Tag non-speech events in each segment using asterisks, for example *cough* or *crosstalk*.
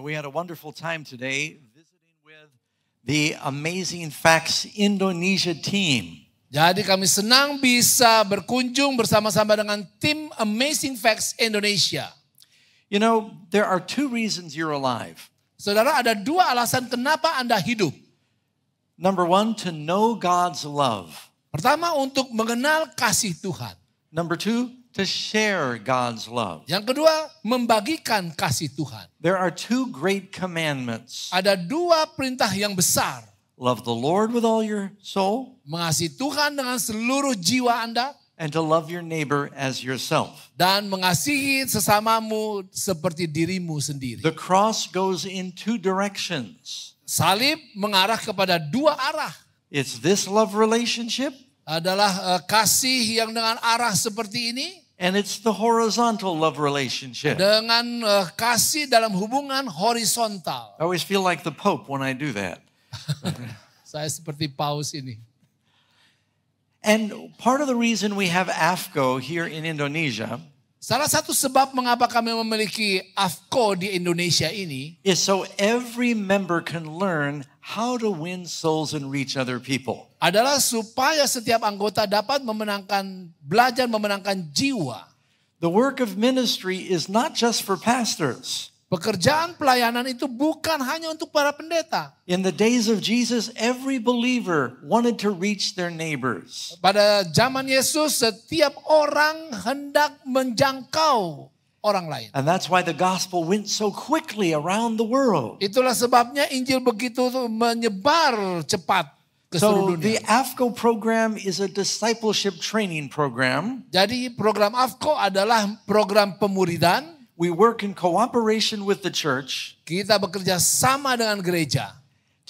And we had a wonderful time today visiting with the Amazing Facts Indonesia team. Jadi kami senang bisa berkunjung bersama-sama dengan tim Amazing Facts Indonesia. You know, there are two reasons you're alive. Saudara, ada dua alasan kenapa Anda hidup. Number one, to know God's love. Pertama, untuk mengenal kasih Tuhan. Number two, to share God's love. Yang kedua, membagikan kasih Tuhan. There are two great commandments. Ada dua perintah yang besar. Love the Lord with all your soul. Mengasihi Tuhan dengan seluruh jiwa Anda. And to love your neighbor as yourself. Dan mengasihi sesamamu seperti dirimu sendiri. The cross goes in two directions. Salib mengarah kepada dua arah. It's this love relationship adalah uh, kasih yang dengan arah seperti ini. And it's the horizontal love relationship. Dengan uh, kasih dalam hubungan horizontal. I always feel like the Pope when I do that. *laughs* Saya seperti paus ini. And part of the reason we have AFCO here in Indonesia Salah satu sebab mengapa kami memiliki AFCO di Indonesia ini is so every member can learn how to win souls and reach other people. Adalah supaya setiap anggota dapat memenangkan belajar memenangkan jiwa. The work of ministry is not just for pastors. Pekerjaan pelayanan itu bukan hanya untuk para pendeta. In the days of Jesus, every believer wanted to reach their neighbors. Pada zaman Yesus, setiap orang hendak menjangkau orang lain. And that's why the gospel went so quickly around the world. Itulah sebabnya Injil begitu menyebar cepat so the AFCO program is a discipleship training program. Jadi program AFCO adalah program pemuridan. We work in cooperation with the church. Kita bekerja sama dengan gereja.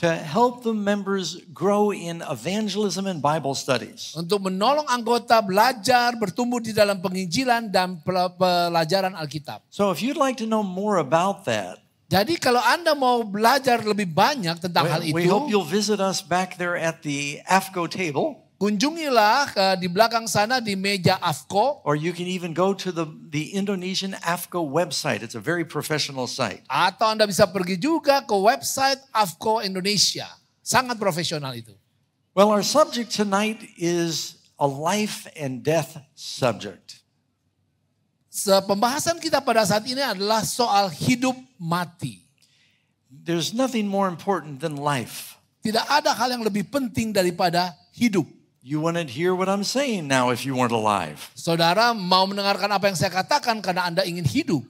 To help the members grow in evangelism and Bible studies. Untuk menolong anggota belajar, bertumbuh di dalam penginjilan dan pelajaran Alkitab. So if you'd like to know more about that, jadi kalau Anda mau belajar lebih banyak tentang we, hal itu, we hope you'll visit us back there at the AFCO table. Kunjungilah uh, di belakang sana di meja AFCO. Or you can even go to the the Indonesian AFCO website. It's a very professional site. Atau Anda bisa pergi juga ke website AFCO Indonesia. Sangat profesional itu. Well, our subject tonight is a life and death subject. Pembahasan kita pada saat ini adalah soal hidup mati. There's nothing more important than life. Tidak ada hal yang lebih penting daripada hidup. You wouldn't hear what I'm saying now if you weren't alive. Saudara mau mendengarkan apa yang saya katakan karena Anda ingin hidup.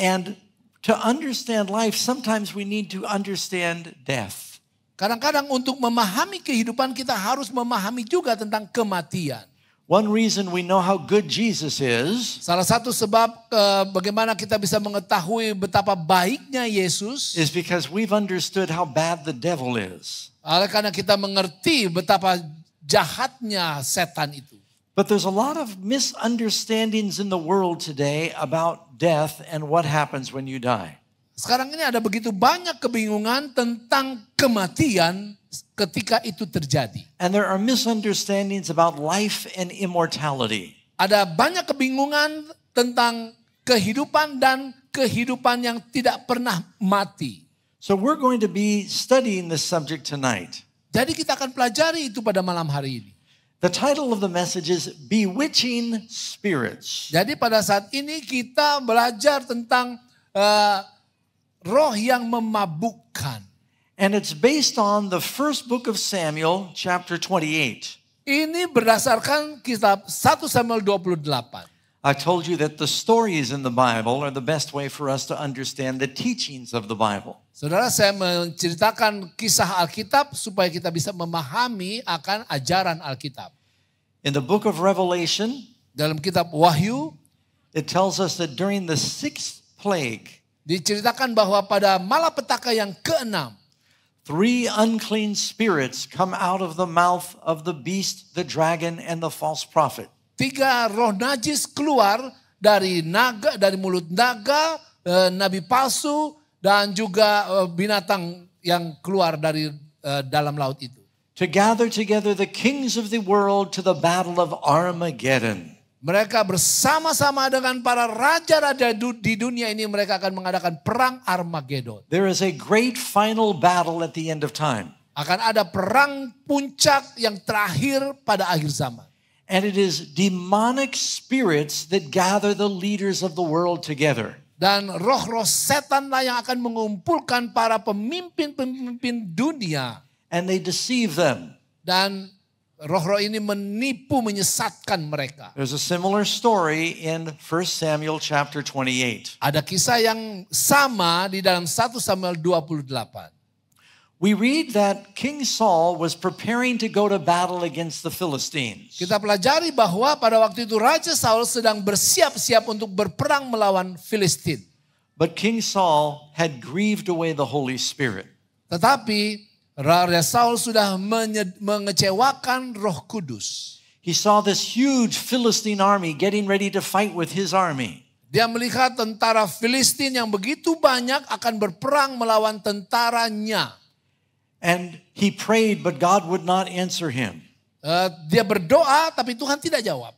And to understand life, sometimes we need to understand death. Kadang-kadang untuk memahami kehidupan kita harus memahami juga tentang kematian. One reason we know how good Jesus is. Salah satu sebab uh, bagaimana kita bisa mengetahui betapa baiknya Yesus is because we've understood how bad the devil is. karena kita mengerti betapa jahatnya setan itu. But there's a lot of misunderstandings in the world today about death and what happens when you die. Sekarang ini ada begitu banyak kebingungan tentang kematian ketika itu terjadi. And there are misunderstandings about life and immortality. Ada banyak kebingungan tentang kehidupan dan kehidupan yang tidak pernah mati. So we're going to be studying this subject tonight. Jadi kita akan pelajari itu pada malam hari ini. The title of the message is Bewitching Spirits. Jadi pada saat ini kita belajar tentang uh, roh yang memabukkan. And it's based on the first book of Samuel, chapter 28. Ini berdasarkan kitab 1 Samuel 28. I told you that the stories in the Bible are the best way for us to understand the teachings of the Bible. Saudara, saya menceritakan kisah Alkitab supaya kita bisa memahami akan ajaran Alkitab. In the book of Revelation, dalam kitab Wahyu, it tells us that during the sixth plague, diceritakan bahwa pada malapetaka yang keenam, Three unclean spirits come out of the mouth of the beast, the dragon, and the false prophet tiga roh najis keluar dari naga, dari mulut naga, e, nabi palsu, dan juga e, binatang yang keluar dari e, dalam laut itu. To gather together the kings of the world to the battle of Armageddon. Mereka bersama-sama dengan para raja-raja di dunia ini mereka akan mengadakan perang Armageddon. There is a great final battle at the end of time. Akan ada perang puncak yang terakhir pada akhir zaman and it is demonic spirits that gather the leaders of the world together. Dan roh-roh setanlah yang akan mengumpulkan para pemimpin-pemimpin dunia. And they deceive them. Dan roh-roh ini menipu, menyesatkan mereka. There's a similar story in 1 Samuel chapter 28. Ada kisah yang sama di dalam 1 Samuel 28 we read that King Saul was preparing to go to battle against the Philistines. Kita pelajari bahwa pada waktu itu Raja Saul sedang bersiap-siap untuk berperang melawan Filistin. But King Saul had grieved away the Holy Spirit. Tetapi Raja Saul sudah mengecewakan Roh Kudus. He saw this huge Philistine army getting ready to fight with his army. Dia melihat tentara Filistin yang begitu banyak akan berperang melawan tentaranya. And he prayed, but God would not answer him. Uh, dia berdoa, tapi Tuhan tidak jawab.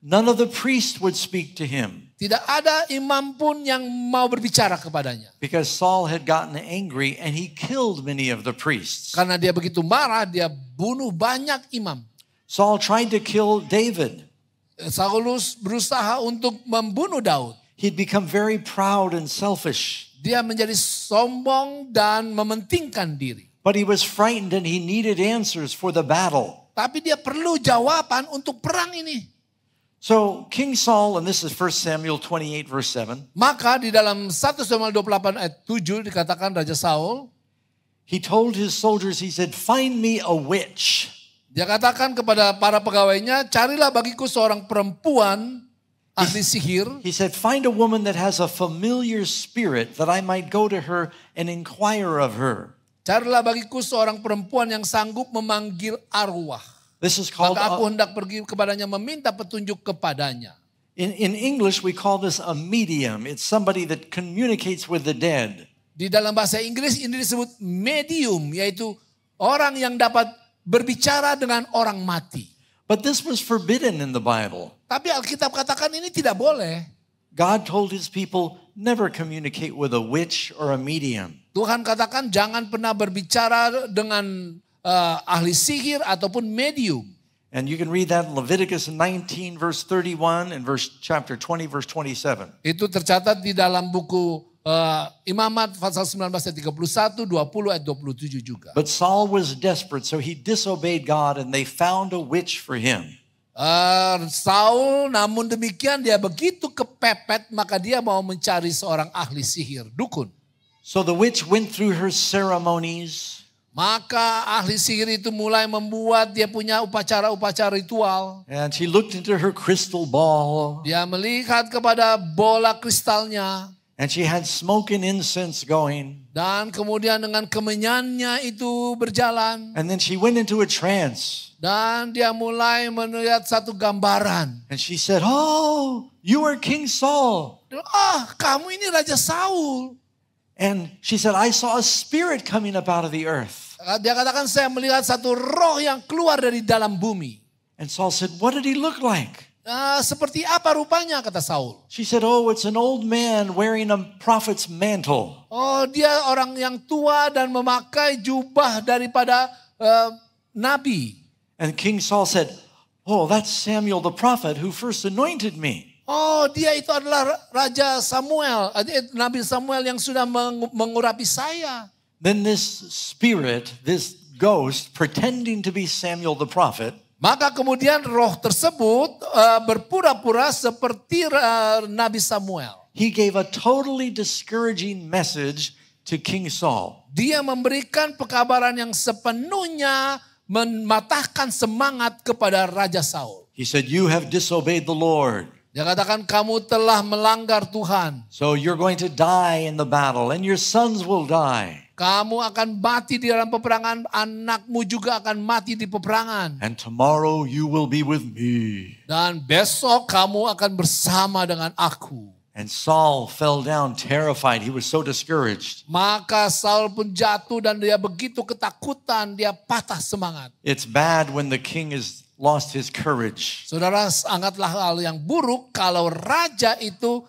None of the priests would speak to him. Tidak ada imam pun yang mau berbicara kepadanya. Because Saul had gotten angry and he killed many of the priests. Karena dia begitu marah, dia bunuh banyak imam. Saul tried to kill David. Eh, Saulus berusaha untuk membunuh Daud. He'd become very proud and selfish. Dia menjadi sombong dan mementingkan diri. But he was frightened and he needed answers for the battle. Tapi dia perlu jawaban untuk perang ini. So King Saul, and this is 1 Samuel 28 verse 7. Maka di dalam 1 Samuel 28 ayat 7 dikatakan Raja Saul. He told his soldiers, he said, find me a witch. Dia katakan kepada para pegawainya, carilah bagiku seorang perempuan ahli sihir. He said, find a woman that has a familiar spirit that I might go to her and inquire of her. Carilah bagiku seorang perempuan yang sanggup memanggil arwah. This is called Maka aku hendak pergi kepadanya meminta petunjuk kepadanya. In, in English we call this a medium. It's somebody that communicates with the dead. Di dalam bahasa Inggris ini disebut medium yaitu orang yang dapat berbicara dengan orang mati. But this was forbidden in the Bible. Tapi Alkitab katakan ini tidak boleh. God told his people never communicate with a witch or a medium. Tuhan katakan jangan pernah berbicara dengan uh, ahli sihir ataupun medium. And you can read that in Leviticus 19 verse 31 and verse chapter 20 verse 27. Itu tercatat di dalam buku uh, Imamat pasal 19 ayat 31, 20 ayat 27 juga. But Saul was desperate so he disobeyed God and they found a witch for him. Uh, Saul namun demikian dia begitu kepepet maka dia mau mencari seorang ahli sihir, dukun. So the witch went through her ceremonies. Maka ahli sihir itu mulai membuat dia punya upacara-upacara ritual. And she looked into her crystal ball. Dia melihat kepada bola kristalnya. And she had smoke and incense going. Dan kemudian dengan kemenyannya itu berjalan. And then she went into a trance. Dan dia mulai melihat satu gambaran. And she said, "Oh, you are King Saul." Ah, kamu ini Raja Saul. And she said, "I saw a spirit coming up out of the earth." Ah, dia katakan saya melihat satu roh yang keluar dari dalam bumi. And Saul said, "What did he look like?" Eh, seperti apa rupanya kata Saul? She said, "Oh, it's an old man wearing a prophet's mantle." Oh, dia orang yang tua dan memakai jubah daripada uh, nabi. And King Saul said, "Oh, that's Samuel the prophet who first anointed me." Oh, dia itu adalah raja Samuel, eh, nabi Samuel yang sudah mengurapi saya. Then this spirit, this ghost pretending to be Samuel the prophet maka kemudian roh tersebut uh, berpura-pura seperti uh, Nabi Samuel. He gave a totally discouraging message to King Saul. Dia memberikan pekabaran yang sepenuhnya mematahkan semangat kepada Raja Saul. He said, "You have disobeyed the Lord." Dia katakan kamu telah melanggar Tuhan. So you're going to die in the battle and your sons will die. Kamu akan mati di dalam peperangan, anakmu juga akan mati di peperangan. And tomorrow you will be with me. Dan besok kamu akan bersama dengan aku. And Saul fell down terrified. He was so discouraged. Maka Saul pun jatuh dan dia begitu ketakutan, dia patah semangat. It's bad when the king is lost his courage. Saudara, sangatlah hal yang buruk kalau raja itu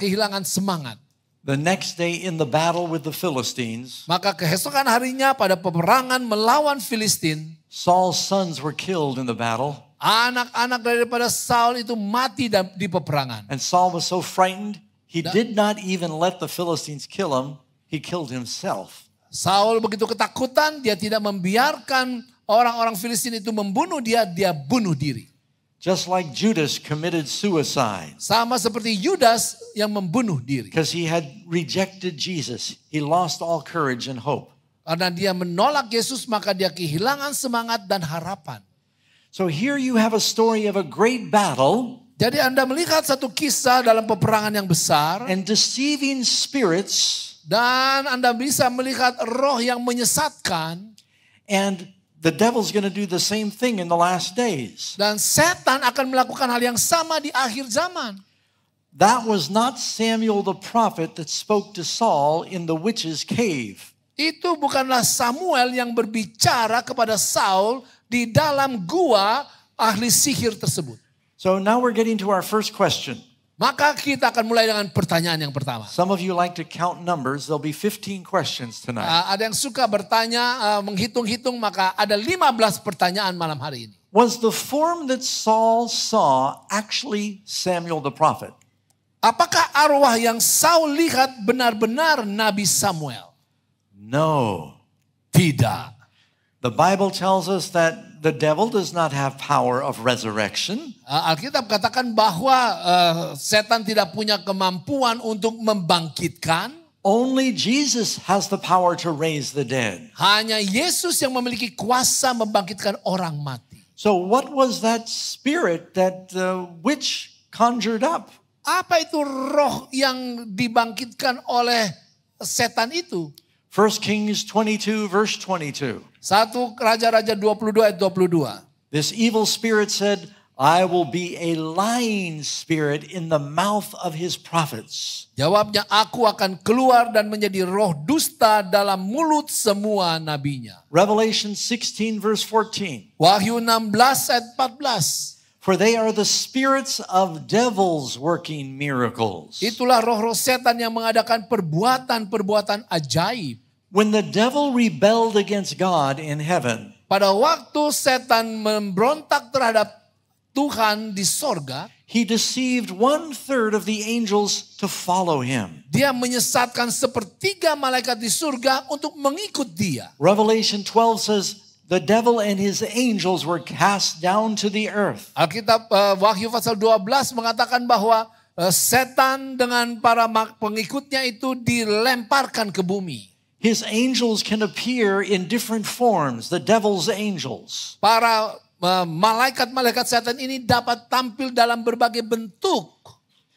kehilangan semangat. The next day in the battle with the Philistines, maka keesokan harinya pada peperangan melawan Filistin, Saul's sons were killed in the battle. Anak-anak daripada Saul itu mati di peperangan. And Saul was so frightened, he da did not even let the Philistines kill him. He killed himself. Saul begitu ketakutan, dia tidak membiarkan orang-orang Filistin itu membunuh dia, dia bunuh diri. Just like Judas committed suicide. Sama seperti Yudas yang membunuh diri. Because he had rejected Jesus, he lost all courage and hope. Karena dia menolak Yesus maka dia kehilangan semangat dan harapan. So here you have a story of a great battle. Jadi Anda melihat satu kisah dalam peperangan yang besar. And deceiving spirits. Dan Anda bisa melihat roh yang menyesatkan. And The devil's going to do the same thing in the last days. Dan setan akan melakukan hal yang sama di akhir zaman. That was not Samuel the prophet that spoke to Saul in the witch's cave. Itu bukanlah Samuel yang berbicara kepada Saul di dalam gua ahli sihir tersebut. So now we're getting to our first question. Maka kita akan mulai dengan pertanyaan yang pertama. Some of you like to count numbers. There'll be 15 questions tonight. Uh, ada yang suka bertanya, uh, menghitung-hitung, maka ada 15 pertanyaan malam hari ini. Was the form that Saul saw actually Samuel the prophet? Apakah arwah yang Saul lihat benar-benar Nabi Samuel? No. Tidak. The Bible tells us that the devil does not have power of resurrection. Ah, Alkitab katakan bahwa uh, setan tidak punya kemampuan untuk membangkitkan. Only Jesus has the power to raise the dead. Hanya Yesus yang memiliki kuasa membangkitkan orang mati. So what was that spirit that the uh, witch conjured up? Apa itu roh yang dibangkitkan oleh setan itu? First Kings 22 verse 22. Satu Raja-raja 22 ayat 22. This evil spirit said, I will be a lying spirit in the mouth of his prophets. Jawabnya, aku akan keluar dan menjadi roh dusta dalam mulut semua nabinya. Revelation 16 verse 14. Wahyu 16 ayat 14. For they are the spirits of devils working miracles. Itulah roh-roh setan yang mengadakan perbuatan-perbuatan ajaib. When the devil rebelled against God in heaven. Pada waktu setan memberontak terhadap Tuhan di sorga. He deceived one third of the angels to follow him. Dia menyesatkan sepertiga malaikat di surga untuk mengikut dia. Revelation 12 says The devil and his angels were cast down to the earth. Alkitab uh, Wahyu pasal 12 mengatakan bahwa uh, setan dengan para pengikutnya itu dilemparkan ke bumi. His angels can appear in different forms, the devil's angels. Para uh, malaikat-malaikat setan ini dapat tampil dalam berbagai bentuk.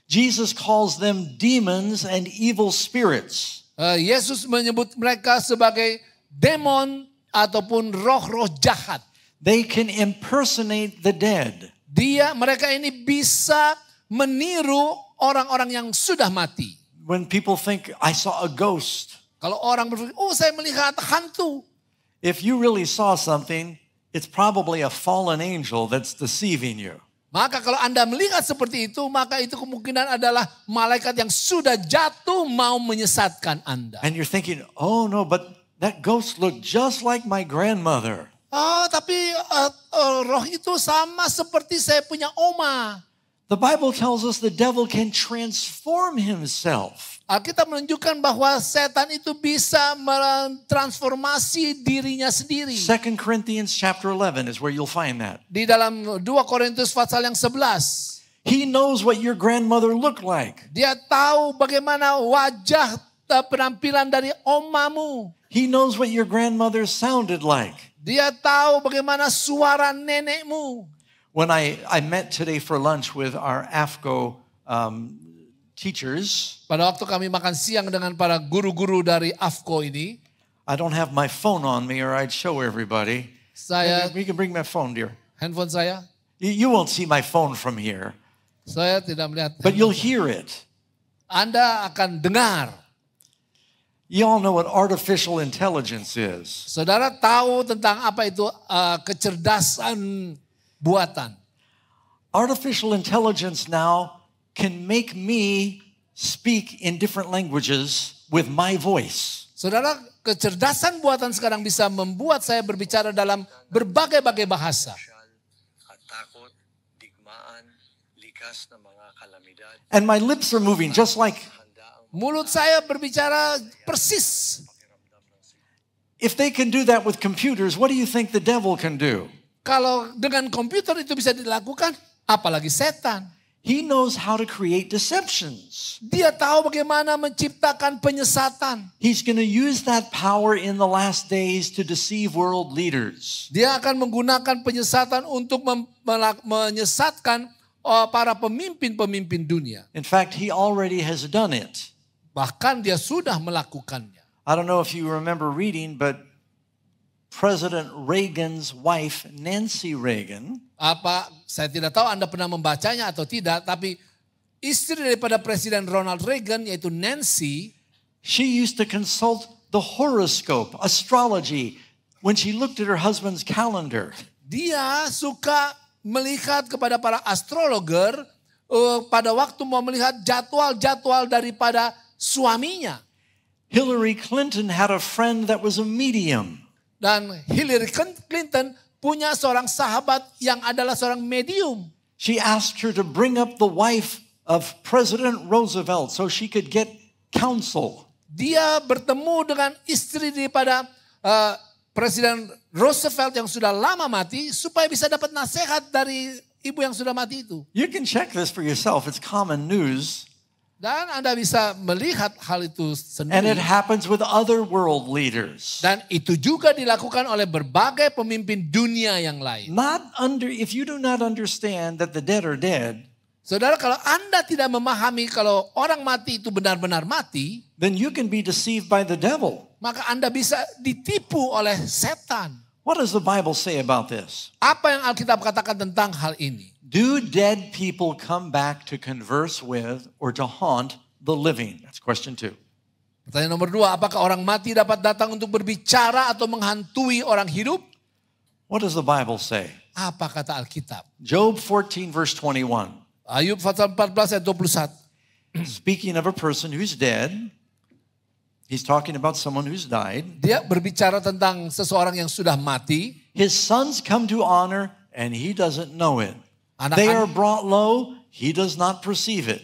Jesus calls them demons and evil spirits. Uh, Yesus menyebut mereka sebagai demon ataupun roh-roh jahat. They can impersonate the dead. Dia mereka ini bisa meniru orang-orang yang sudah mati. When people think I saw a ghost. Kalau orang berpikir, oh saya melihat hantu. If you really saw something, it's probably a fallen angel that's deceiving you. Maka kalau Anda melihat seperti itu, maka itu kemungkinan adalah malaikat yang sudah jatuh mau menyesatkan Anda. And you're thinking, oh no, but That ghost looked just like my grandmother. Oh, tapi uh, uh, roh itu sama seperti saya punya oma. The Bible tells us the devil can transform himself. Alkitab menunjukkan bahwa setan itu bisa mentransformasi dirinya sendiri. 2 Corinthians chapter 11 is where you'll find that. Di dalam 2 Korintus pasal yang 11. He knows what your grandmother looked like. Dia tahu bagaimana wajah penampilan dari omamu. He knows what your grandmother sounded like. Dia tahu bagaimana suara nenekmu. When I, I met today for lunch with our AFCO um, teachers. Pada waktu kami makan siang dengan para guru-guru dari AFCO ini. I don't have my phone on me or I'd show everybody. Saya, Maybe you can bring my phone, dear. Handphone saya. You, won't see my phone from here. Saya tidak melihat. But you'll hear it. Anda akan dengar. You all know what artificial intelligence is. Saudara tahu tentang apa itu uh, kecerdasan buatan. Artificial intelligence now can make me speak in different languages with my voice. Saudara, kecerdasan buatan sekarang bisa membuat saya berbicara dalam berbagai-bagai bahasa. And my lips are moving just like Mulut saya berbicara persis. If they can do that with computers, what do you think the devil can do? Kalau dengan komputer itu bisa dilakukan, apalagi setan. He knows how to create deceptions. Dia tahu bagaimana menciptakan penyesatan. He's going to use that power in the last days to deceive world leaders. Dia akan menggunakan penyesatan untuk menyesatkan oh, para pemimpin-pemimpin dunia. In fact, he already has done it. Bahkan dia sudah melakukannya. I don't know if you remember reading, but President Reagan's wife Nancy Reagan. Apa saya tidak tahu Anda pernah membacanya atau tidak, tapi istri daripada Presiden Ronald Reagan yaitu Nancy. She used to consult the horoscope, astrology, when she looked at her husband's calendar. Dia suka melihat kepada para astrologer uh, pada waktu mau melihat jadwal-jadwal daripada suaminya. Hillary Clinton had a friend that was a medium. Dan Hillary Clinton punya seorang sahabat yang adalah seorang medium. She asked her to bring up the wife of President Roosevelt so she could get counsel. Dia bertemu dengan istri daripada uh, Presiden Roosevelt yang sudah lama mati supaya bisa dapat nasihat dari ibu yang sudah mati itu. You can check this for yourself. It's common news. Dan Anda bisa melihat hal itu sendiri. And it happens with other world leaders. Dan itu juga dilakukan oleh berbagai pemimpin dunia yang lain. Not under if you do not understand that the dead are dead. Saudara, kalau Anda tidak memahami kalau orang mati itu benar-benar mati, then you can be deceived by the devil. Maka Anda bisa ditipu oleh setan. What does the Bible say about this? Apa yang Alkitab katakan tentang hal ini? Do dead people come back to converse with or to haunt the living? That's question two. Pertanyaan nomor dua, apakah orang mati dapat datang untuk berbicara atau menghantui orang hidup? What does the Bible say? Apa kata Alkitab? Job 14 verse 21. Ayub pasal 14 ayat 21. Speaking of a person who's dead, he's talking about someone who's died. Dia berbicara tentang seseorang yang sudah mati. His sons come to honor and he doesn't know it. Anak They are brought low, he does not perceive it.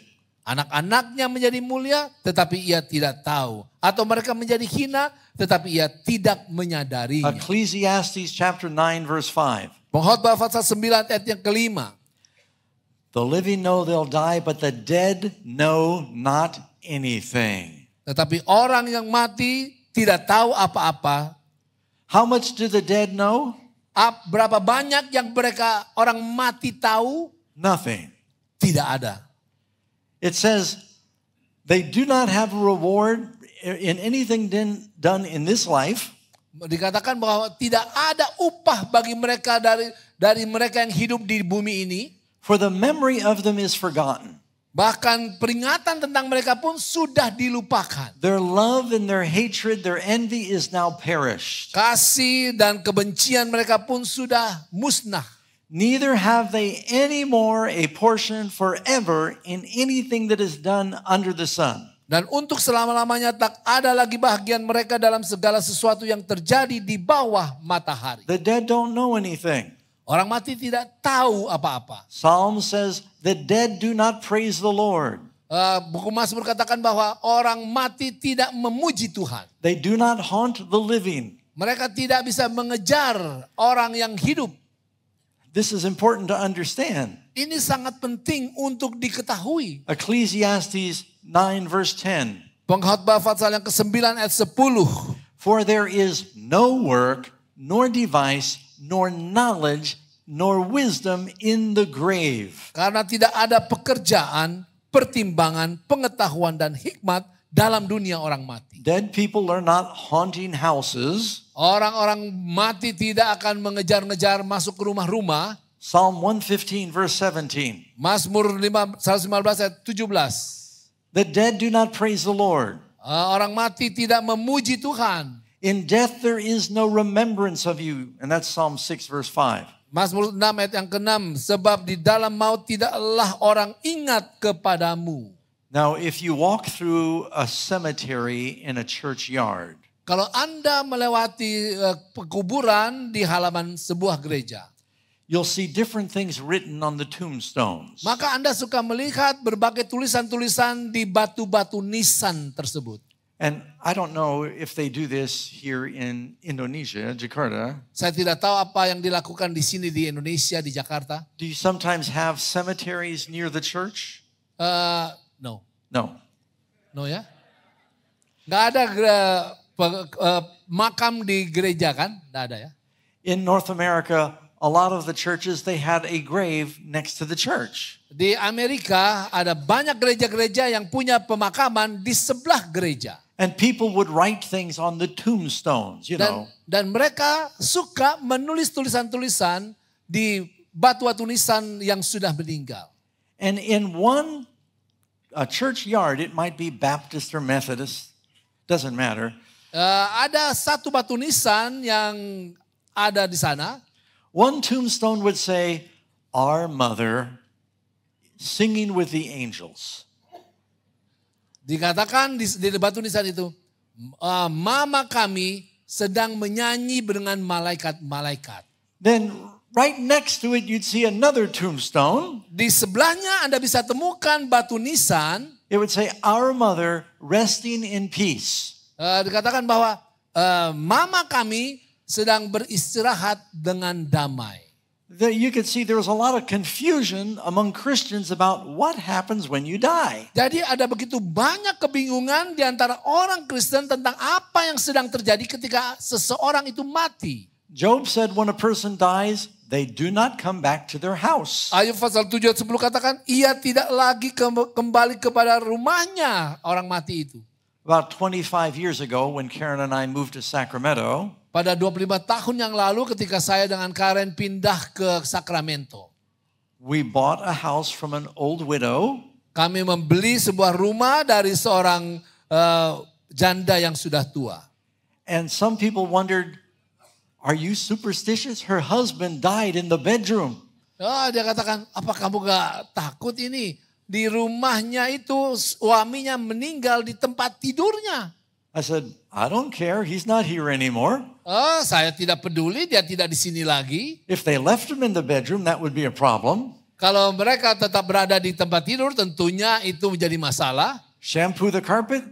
Anak-anaknya menjadi mulia, tetapi ia tidak tahu. Atau mereka menjadi hina, tetapi ia tidak menyadari. Ecclesiastes chapter 9 verse 5. Pengkhotbah pasal 9 ayat yang kelima. The living know they'll die, but the dead know not anything. Tetapi orang yang mati tidak tahu apa-apa. How much do the dead know? Berapa banyak yang mereka orang mati tahu? Nothing. Tidak ada. It says they do not have a reward in anything done in this life. Dikatakan bahwa tidak ada upah bagi mereka dari dari mereka yang hidup di bumi ini. For the memory of them is forgotten. Bahkan peringatan tentang mereka pun sudah dilupakan. Their love and their hatred, their envy is now perished. Kasih dan kebencian mereka pun sudah musnah. Neither have they any more a portion forever in anything that is done under the sun. Dan untuk selama-lamanya tak ada lagi bahagian mereka dalam segala sesuatu yang terjadi di bawah matahari. The dead don't know anything. Orang mati tidak tahu apa-apa. Psalm says the dead do not praise the Lord. Uh, buku Mazmur katakan bahwa orang mati tidak memuji Tuhan. They do not haunt the living. Mereka tidak bisa mengejar orang yang hidup. This is important to understand. Ini sangat penting untuk diketahui. Ecclesiastes 9 verse 10. Pengkhotbah pasal yang ke-9 ayat 10. For there is no work nor device nor knowledge, nor wisdom in the grave. Karena tidak ada pekerjaan, pertimbangan, pengetahuan dan hikmat dalam dunia orang mati. Dead people are not haunting houses. Orang-orang mati tidak akan mengejar-ngejar masuk ke rumah-rumah. Psalm 115 verse 17. Mazmur 115 ayat 17. The dead do not praise the Lord. Uh, orang mati tidak memuji Tuhan. In death there is no remembrance of you. And that's Psalm 6 verse 5. Mazmur 6 ayat yang ke-6, sebab di dalam maut tidaklah orang ingat kepadamu. Now if you walk through a cemetery in a churchyard. Kalau Anda melewati eh, pekuburan di halaman sebuah gereja. You'll see different things written on the tombstones. Maka Anda suka melihat berbagai tulisan-tulisan di batu-batu nisan tersebut. And I don't know if they do this here in Indonesia, Jakarta. Saya tidak tahu apa yang dilakukan di sini di Indonesia di Jakarta. Do you sometimes have cemeteries near the church? Uh, no. No. No ya? Gak ada eh, makam di gereja kan? Gak ada ya? In North America, a lot of the churches they had a grave next to the church. Di Amerika ada banyak gereja-gereja yang punya pemakaman di sebelah gereja. And people would write things on the tombstones, you dan, know. Dan mereka suka menulis tulisan-tulisan di batu-batu nisan yang sudah meninggal. And in one a uh, churchyard, it might be Baptist or Methodist, doesn't matter. Uh, ada satu batu nisan yang ada di sana. One tombstone would say, "Our mother singing with the angels." Dikatakan di, di batu nisan itu, ah, mama kami sedang menyanyi dengan malaikat-malaikat. Then right next to it you'd see another tombstone. Di sebelahnya Anda bisa temukan batu nisan. It would say our mother resting in peace. Uh, dikatakan bahwa uh, mama kami sedang beristirahat dengan damai that you could see there was a lot of confusion among Christians about what happens when you die. Jadi ada begitu banyak kebingungan di antara orang Kristen tentang apa yang sedang terjadi ketika seseorang itu mati. Job said when a person dies, they do not come back to their house. Ayub pasal 7 ayat 10 katakan, ia tidak lagi kembali kepada rumahnya orang mati itu. About 25 years ago when Karen and I moved to Sacramento, pada 25 tahun yang lalu ketika saya dengan Karen pindah ke Sacramento. We bought a house from an old widow. Kami membeli sebuah rumah dari seorang uh, janda yang sudah tua. And some people wondered, are you superstitious? Her husband died in the bedroom. Oh, dia katakan, apa kamu gak takut ini? Di rumahnya itu suaminya meninggal di tempat tidurnya. I said, I don't care, he's not here anymore. oh, saya tidak peduli, dia tidak di sini lagi. If they left him in the bedroom, that would be a problem. Kalau mereka tetap berada di tempat tidur, tentunya itu menjadi masalah. Shampoo the carpet,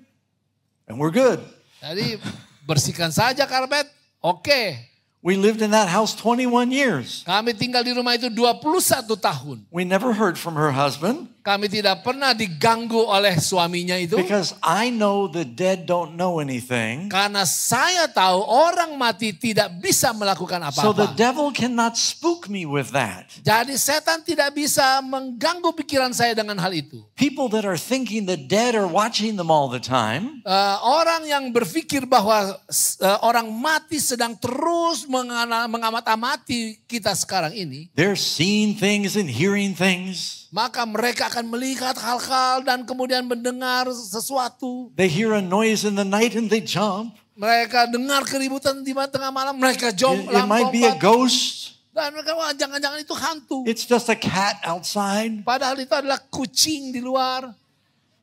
and we're good. Jadi bersihkan saja karpet, oke. Okay. We lived in that house 21 years. Kami tinggal di rumah itu 21 tahun. We never heard from her husband. Kami tidak pernah diganggu oleh suaminya itu. Because I know the dead don't know anything. Karena saya tahu orang mati tidak bisa melakukan apa-apa. So the devil cannot spook me with that. Jadi setan tidak bisa mengganggu pikiran saya dengan hal itu. People that are thinking the dead are watching them all the time. Uh, orang yang berpikir bahwa uh, orang mati sedang terus mengamati kita sekarang ini. They're seeing things and hearing things. Maka mereka akan melihat hal-hal dan kemudian mendengar sesuatu. They hear a noise in the night and they jump. Mereka dengar keributan di tengah malam, mereka jump. It, it might be a ghost. Dan mereka wah jangan-jangan itu hantu. It's just a cat outside. Padahal itu adalah kucing di luar.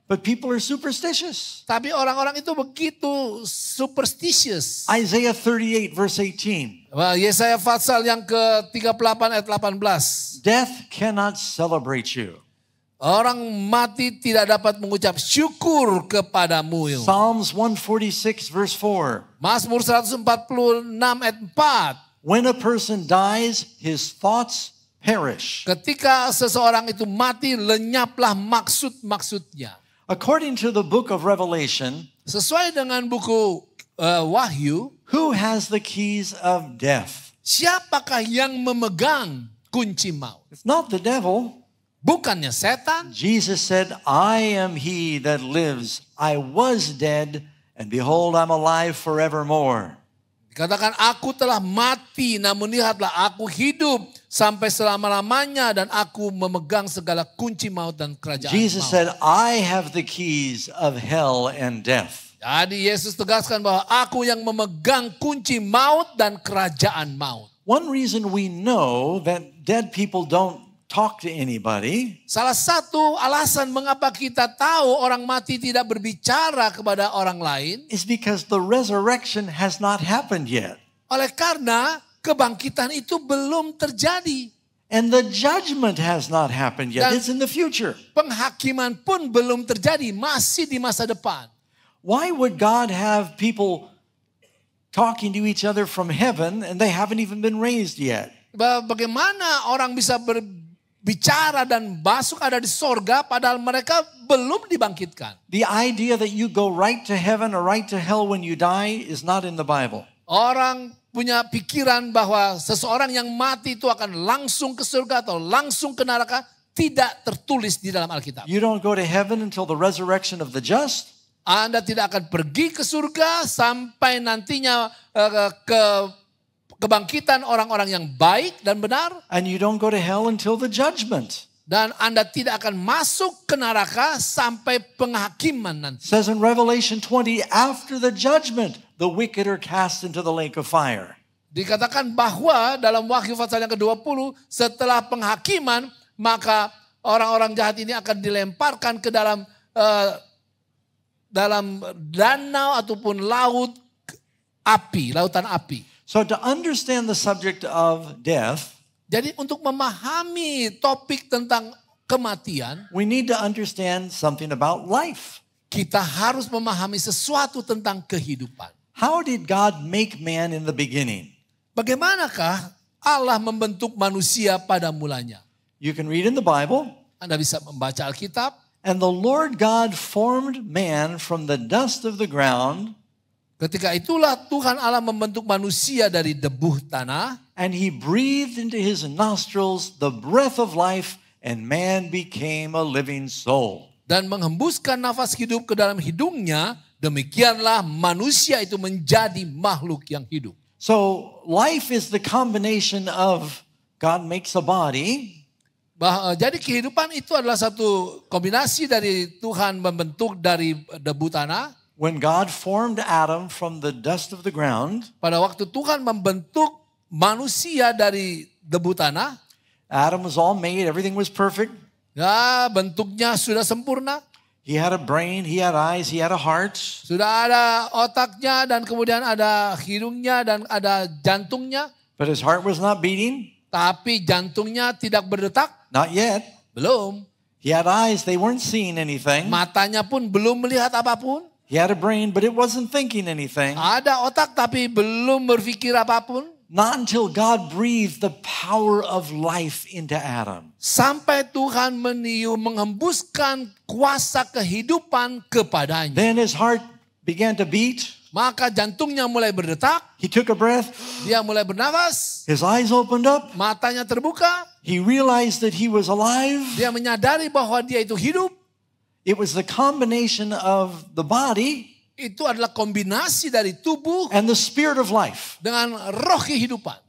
But people are superstitious. Tapi orang-orang itu begitu superstitious. Isaiah 38 verse 18. Well, Yesaya pasal yang ke-38 ayat 18. Death cannot celebrate you. Orang mati tidak dapat mengucap syukur kepadamu. Psalms 146 verse 4. Mazmur 146 ayat 4. When a person dies, his thoughts perish. Ketika seseorang itu mati, lenyaplah maksud-maksudnya. According to the book of Revelation, sesuai dengan buku uh, Wahyu, who has the keys of death? Siapakah yang memegang kunci maut? It's not the devil. Bukannya setan. Jesus said, I am he that lives. I was dead, and behold, I'm alive forevermore. Dikatakan aku telah mati namun lihatlah aku hidup sampai selama-lamanya dan aku memegang segala kunci maut dan kerajaan Jesus maut. said I have the keys of hell and death. Jadi Yesus tegaskan bahwa aku yang memegang kunci maut dan kerajaan maut. One reason we know that dead people don't talk to anybody. Salah satu alasan mengapa kita tahu orang mati tidak berbicara kepada orang lain is because the resurrection has not happened yet. Oleh karena kebangkitan itu belum terjadi. And the judgment has not happened yet. Dan It's in the future. Penghakiman pun belum terjadi, masih di masa depan. Why would God have people talking to each other from heaven and they haven't even been raised yet? Bagaimana orang bisa ber, bicara dan masuk ada di sorga padahal mereka belum dibangkitkan. The idea that you go right to heaven or right to hell when you die is not in the Bible. Orang punya pikiran bahwa seseorang yang mati itu akan langsung ke surga atau langsung ke neraka tidak tertulis di dalam Alkitab. You don't go to heaven until the resurrection of the just. Anda tidak akan pergi ke surga sampai nantinya uh, ke kebangkitan orang-orang yang baik dan benar. And you don't go to hell until the judgment. Dan Anda tidak akan masuk ke neraka sampai penghakiman nanti. Says in Revelation 20, after the judgment, the wicked are cast into the lake of fire. Dikatakan bahwa dalam Wahyu pasal yang ke-20, setelah penghakiman, maka orang-orang jahat ini akan dilemparkan ke dalam uh, dalam danau ataupun laut api, lautan api. So to understand the subject of death, jadi untuk memahami topik tentang kematian, we need to understand something about life. Kita harus memahami sesuatu tentang kehidupan. How did God make man in the beginning? Bagaimanakah Allah membentuk manusia pada mulanya? You can read in the Bible. Anda bisa membaca Alkitab. And the Lord God formed man from the dust of the ground. Ketika itulah Tuhan Allah membentuk manusia dari debu tanah. And he breathed into his nostrils the breath of life and man became a living soul. Dan menghembuskan nafas hidup ke dalam hidungnya, demikianlah manusia itu menjadi makhluk yang hidup. So life is the combination of God makes a body. Bah, eh, jadi kehidupan itu adalah satu kombinasi dari Tuhan membentuk dari debu tanah. When God formed Adam from the dust of the ground, pada waktu Tuhan membentuk manusia dari debu tanah, Adam was all made, everything was perfect. Ya, bentuknya sudah sempurna. He had a brain, he had eyes, he had a heart. Sudah ada otaknya dan kemudian ada hidungnya dan ada jantungnya. But his heart was not beating. Tapi jantungnya tidak berdetak. Not yet. Belum. He had eyes, they weren't seeing anything. Matanya pun belum melihat apapun. He had a brain, but it wasn't thinking anything. Ada otak tapi belum berpikir apapun. Not until God breathed the power of life into Adam. Sampai Tuhan meniup menghembuskan kuasa kehidupan kepadanya. Then his heart began to beat. Maka jantungnya mulai berdetak. He took a breath. Dia mulai bernafas. His eyes opened up. Matanya terbuka. He realized that he was alive. Dia menyadari bahwa dia itu hidup. It was the combination of the body itu adalah kombinasi dari tubuh and the spirit of life. Dengan roh kehidupan.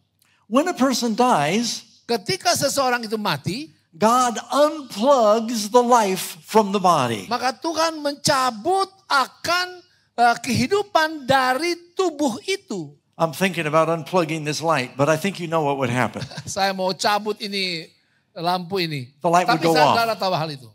When a person dies, ketika seseorang itu mati, God unplugs the life from the body. Maka Tuhan mencabut akan uh, kehidupan dari tubuh itu. I'm thinking about unplugging this light, but I think you know what would happen. *laughs* Saya mau cabut ini lampu ini. The light Tapi would go off. Tapi saya tahu hal itu.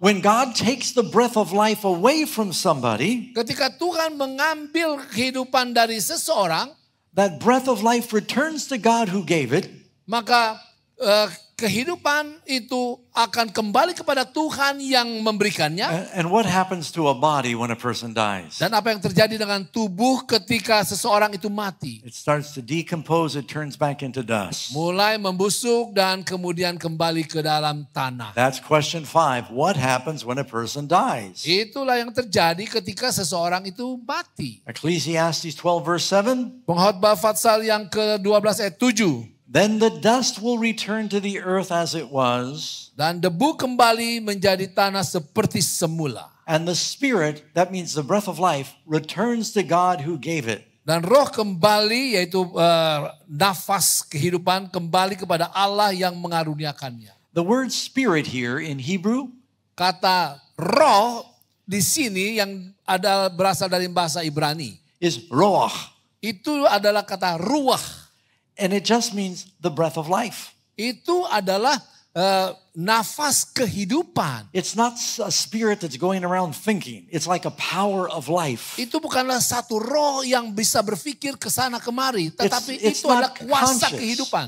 When God takes the breath of life away from somebody, ketika Tuhan mengambil kehidupan dari seseorang, that breath of life returns to God who gave it. Maka uh, kehidupan itu akan kembali kepada Tuhan yang memberikannya. And what happens to a body when a person dies? Dan apa yang terjadi dengan tubuh ketika seseorang itu mati? It starts to decompose, it turns back into dust. Mulai membusuk dan kemudian kembali ke dalam tanah. That's question five. What happens when a person dies? Itulah yang terjadi ketika seseorang itu mati. Ecclesiastes 12 verse 7. Pengkhotbah Fatsal yang ke-12 ayat 7. Then the dust will return to the earth as it was. Dan debu kembali menjadi tanah seperti semula. And the spirit, that means the breath of life, returns to God who gave it. Dan roh kembali yaitu uh, nafas kehidupan kembali kepada Allah yang mengaruniakannya. The word spirit here in Hebrew, kata roh di sini yang ada berasal dari bahasa Ibrani is roh. Itu adalah kata ruah. And it just means the breath of life. Itu adalah uh, nafas kehidupan. It's not a spirit that's going around thinking. It's like a power of life. Itu bukanlah satu roh yang bisa berpikir ke sana kemari, tetapi it's, it's itu adalah kuasa conscious. kehidupan.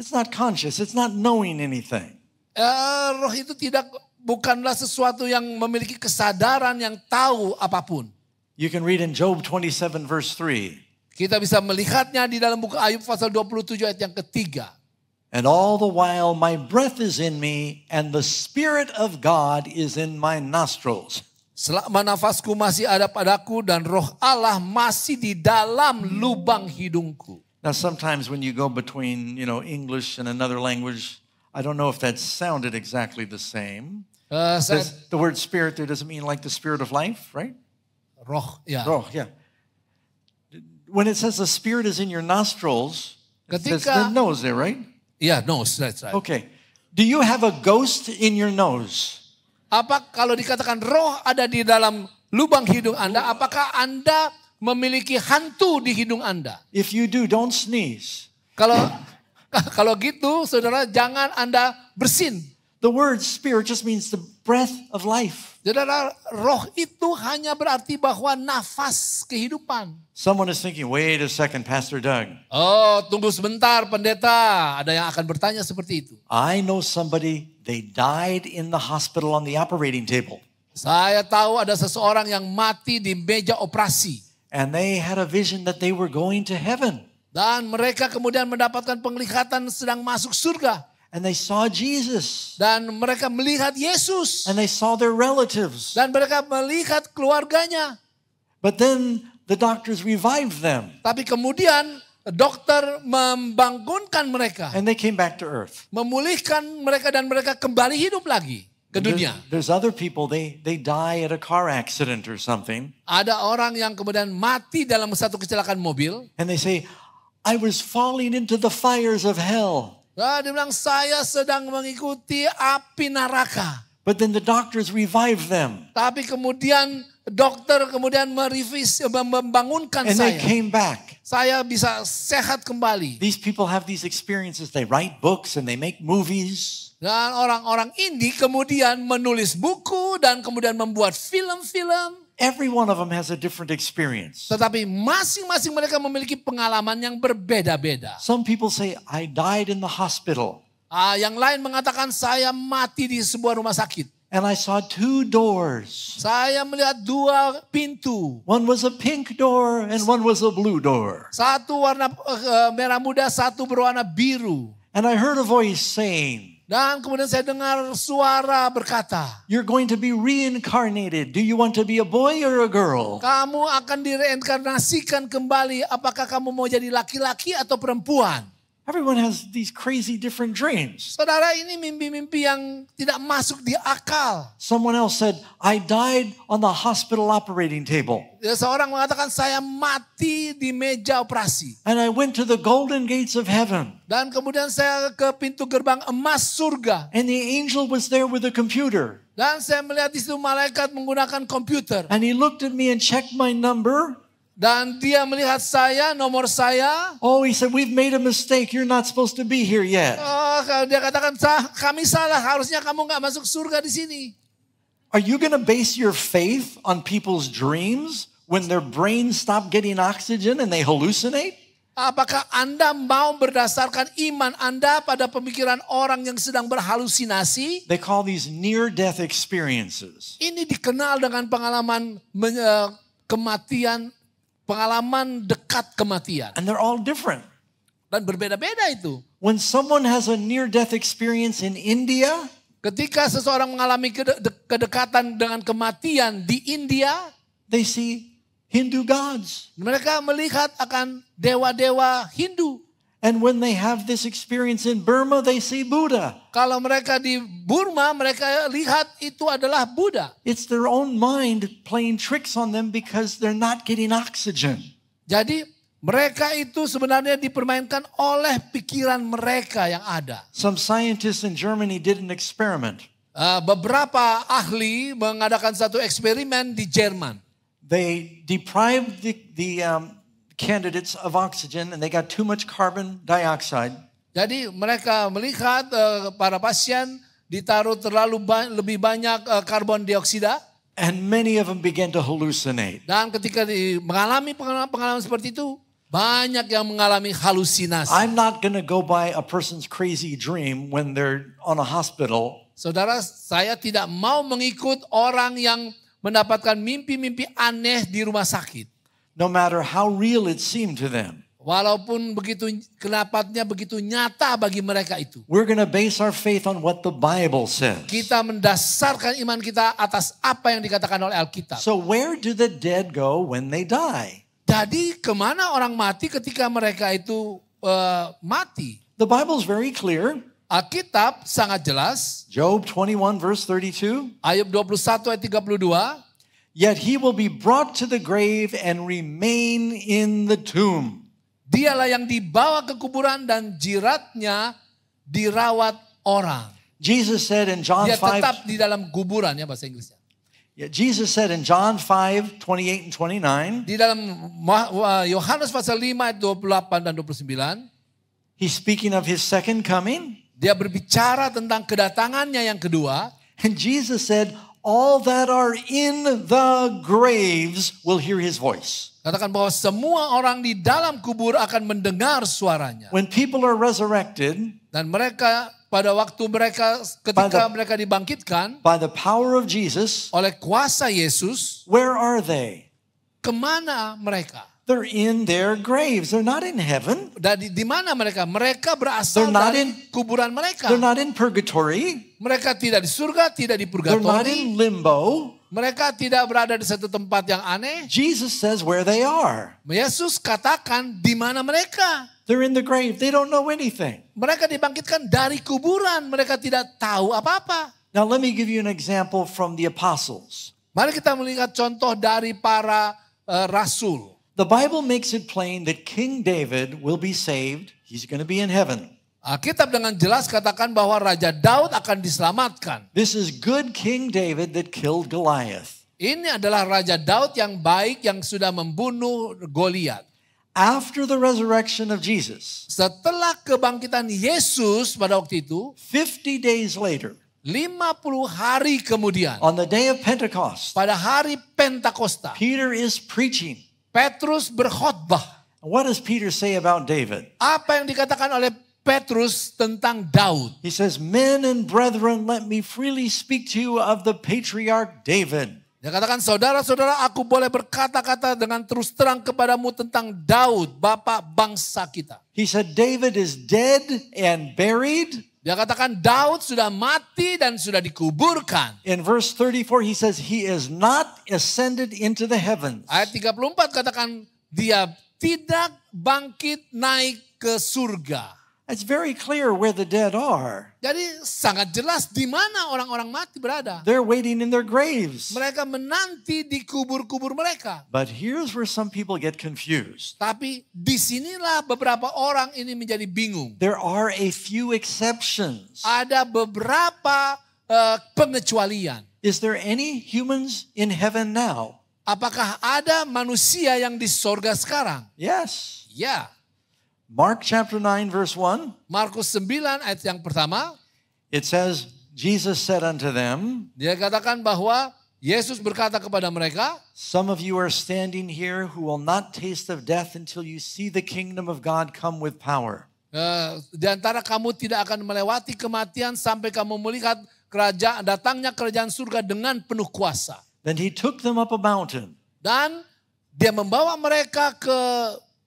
It's not conscious, it's not knowing anything. Uh, roh itu tidak bukanlah sesuatu yang memiliki kesadaran yang tahu apapun. You can read in Job 27 verse 3. Kita bisa melihatnya di dalam buku Ayub pasal 27 ayat yang ketiga. And all the while my breath is in me and the spirit of God is in my nostrils. Selama nafasku masih ada padaku dan roh Allah masih di dalam lubang hidungku. Now sometimes when you go between, you know, English and another language, I don't know if that sounded exactly the same. Uh, saya, the word spirit there doesn't mean like the spirit of life, right? Roh, ya. Yeah. Roh, ya. Yeah when it says the spirit is in your nostrils, Ketika, it says the nose there, right? Yeah, nose, that's right. Okay. Do you have a ghost in your nose? Apa kalau dikatakan roh ada di dalam lubang hidung Anda, apakah Anda memiliki hantu di hidung Anda? If you do, don't sneeze. Kalau *laughs* kalau gitu, saudara jangan Anda bersin. The word spirit just means the breath of life. Jadi roh itu hanya berarti bahwa nafas kehidupan. Someone is thinking, wait a second, Pastor Doug. Oh, tunggu sebentar, pendeta. Ada yang akan bertanya seperti itu. I know somebody, they died in the hospital on the operating table. Saya tahu ada seseorang yang mati di meja operasi. And they had a vision that they were going to heaven. Dan mereka kemudian mendapatkan penglihatan sedang masuk surga. And they saw Jesus. Dan mereka melihat Yesus. And they saw their relatives. Dan mereka melihat keluarganya. But then the doctors revived them. Tapi kemudian dokter membangunkan mereka. And they came back to earth. Memulihkan mereka dan mereka kembali hidup lagi ke dunia. There's, there's other people they they die at a car accident or something. Ada orang yang kemudian mati dalam satu kecelakaan mobil. And they say I was falling into the fires of hell. Nah, dia bilang saya sedang mengikuti api neraka. But then the doctors revived them. Tapi kemudian dokter kemudian merevis, membangunkan And saya. They came back. Saya bisa sehat kembali. These people have these experiences. They write books and they make movies. Dan orang-orang ini kemudian menulis buku dan kemudian membuat film-film. Every one of them has a different experience. Tetapi masing-masing mereka memiliki pengalaman yang berbeda-beda. Some people say I died in the hospital. Ah, yang lain mengatakan saya mati di sebuah rumah sakit. And I saw two doors. Saya melihat dua pintu. One was a pink door and one was a blue door. Satu warna uh, merah muda, satu berwarna biru. And I heard a voice saying, dan kemudian saya dengar suara berkata, You're going to be reincarnated. Do you want to be a boy or a girl? Kamu akan direinkarnasikan kembali. Apakah kamu mau jadi laki-laki atau perempuan? Everyone has these crazy different dreams. Saudara, ini mimpi-mimpi yang tidak masuk di akal. Someone else said, I died on the hospital operating table. Ya, seorang mengatakan, saya mati di meja operasi. And I went to the golden gates of heaven. Dan kemudian saya ke pintu gerbang emas surga. And the angel was there with a computer. Dan saya melihat di situ malaikat menggunakan komputer. And he looked at me and checked my number. Dan dia melihat saya, nomor saya. Oh, he said, we've made a mistake. You're not supposed to be here yet. Oh, dia katakan, kami salah. Harusnya kamu nggak masuk surga di sini. Are you going to base your faith on people's dreams when their brains stop getting oxygen and they hallucinate? Apakah Anda mau berdasarkan iman Anda pada pemikiran orang yang sedang berhalusinasi? They call these near death experiences. Ini dikenal dengan pengalaman eh, kematian pengalaman dekat kematian. And they're all different. Dan berbeda-beda itu. When someone has a near death experience in India, ketika seseorang mengalami kedekatan dengan kematian di India, they see Hindu gods. Mereka melihat akan dewa-dewa Hindu. And when they have this experience in Burma, they see Buddha. Kalau mereka di Burma, mereka lihat itu adalah Buddha. It's their own mind playing tricks on them because they're not getting oxygen. Jadi mereka itu sebenarnya dipermainkan oleh pikiran mereka yang ada. Some scientists in Germany did an experiment. Uh, beberapa ahli mengadakan satu eksperimen di Jerman. They deprived the, the um, candidates of oxygen and they got too much carbon dioxide. Jadi mereka melihat uh, para pasien ditaruh terlalu ba lebih banyak uh, karbon dioksida. And many of them began to hallucinate. Dan ketika di, mengalami pengalaman, pengalaman seperti itu, banyak yang mengalami halusinasi. I'm not going to go by a person's crazy dream when they're on a hospital. Saudara, saya tidak mau mengikut orang yang mendapatkan mimpi-mimpi aneh di rumah sakit no matter how real it seemed to them. Walaupun begitu kelapatnya begitu nyata bagi mereka itu. We're gonna base our faith on what the Bible says. Kita mendasarkan iman kita atas apa yang dikatakan oleh Alkitab. So where do the dead go when they die? Jadi kemana orang mati ketika mereka itu uh, mati? The Bible is very clear. Alkitab sangat jelas. Job 21 verse 32. Ayub 21 ayat 32. Yet he will be brought to the grave and remain in the tomb. Dialah yang dibawa ke kuburan dan jiratnya dirawat orang. Jesus said in John Dia tetap 5, di dalam kuburan ya bahasa Inggrisnya. Yeah, Jesus said in John 5, 28 and 29. Di dalam Yohanes pasal 5 ayat 28 dan 29. He's speaking of his second coming. Dia berbicara tentang kedatangannya yang kedua. And Jesus said, all that are in the graves will hear his voice. Katakan bahwa semua orang di dalam kubur akan mendengar suaranya. When people are resurrected, dan mereka pada waktu mereka ketika the, mereka dibangkitkan, by the power of Jesus, oleh kuasa Yesus, where are they? Kemana mereka? They're in their graves. They're not in heaven. Dari di, mana mereka? Mereka berasal they're dari in, kuburan mereka. They're not in purgatory. Mereka tidak di surga, tidak di purgatory. They're not in limbo. Mereka tidak berada di satu tempat yang aneh. Jesus says where they are. Yesus katakan di mana mereka. They're in the grave. They don't know anything. Mereka dibangkitkan dari kuburan. Mereka tidak tahu apa-apa. Now let me give you an example from the apostles. Mari kita melihat contoh dari para uh, rasul. The Bible makes it plain that King David will be saved. He's going to be in heaven. Alkitab dengan jelas katakan bahwa Raja Daud akan diselamatkan. This is good King David that killed Goliath. Ini adalah Raja Daud yang baik yang sudah membunuh Goliat. After the resurrection of Jesus. Setelah kebangkitan Yesus pada waktu itu. 50 days later. 50 hari kemudian. On the day of Pentecost. Pada hari Pentakosta. Peter is preaching. Petrus berkhotbah. What does Peter say about David? Apa yang dikatakan oleh Petrus tentang Daud. He says, "Men and brethren, let me freely speak to you of the patriarch David." Dia katakan, "Saudara-saudara, aku boleh berkata-kata dengan terus terang kepadamu tentang Daud, bapak bangsa kita." He said, "David is dead and buried." Dia katakan Daud sudah mati dan sudah dikuburkan. In verse 34 he says he is not ascended into the heavens. Ayat 34 katakan dia tidak bangkit naik ke surga. It's very clear where the dead are. Jadi sangat jelas di mana orang-orang mati berada. They're waiting in their graves. Mereka menanti di kubur-kubur mereka. But here's where some people get confused. Tapi disinilah beberapa orang ini menjadi bingung. There are a few exceptions. Ada beberapa uh, pengecualian. Is there any humans in heaven now? Apakah ada manusia yang di sorga sekarang? Yes. Ya. Yeah. Mark chapter 9 verse 1. Markus 9 ayat yang pertama. It says Jesus said unto them. Dia katakan bahwa Yesus berkata kepada mereka, Some of you are standing here who will not taste of death until you see the kingdom of God come with power. Uh, di antara kamu tidak akan melewati kematian sampai kamu melihat kerajaan datangnya kerajaan surga dengan penuh kuasa. Then he took them up a mountain. Dan dia membawa mereka ke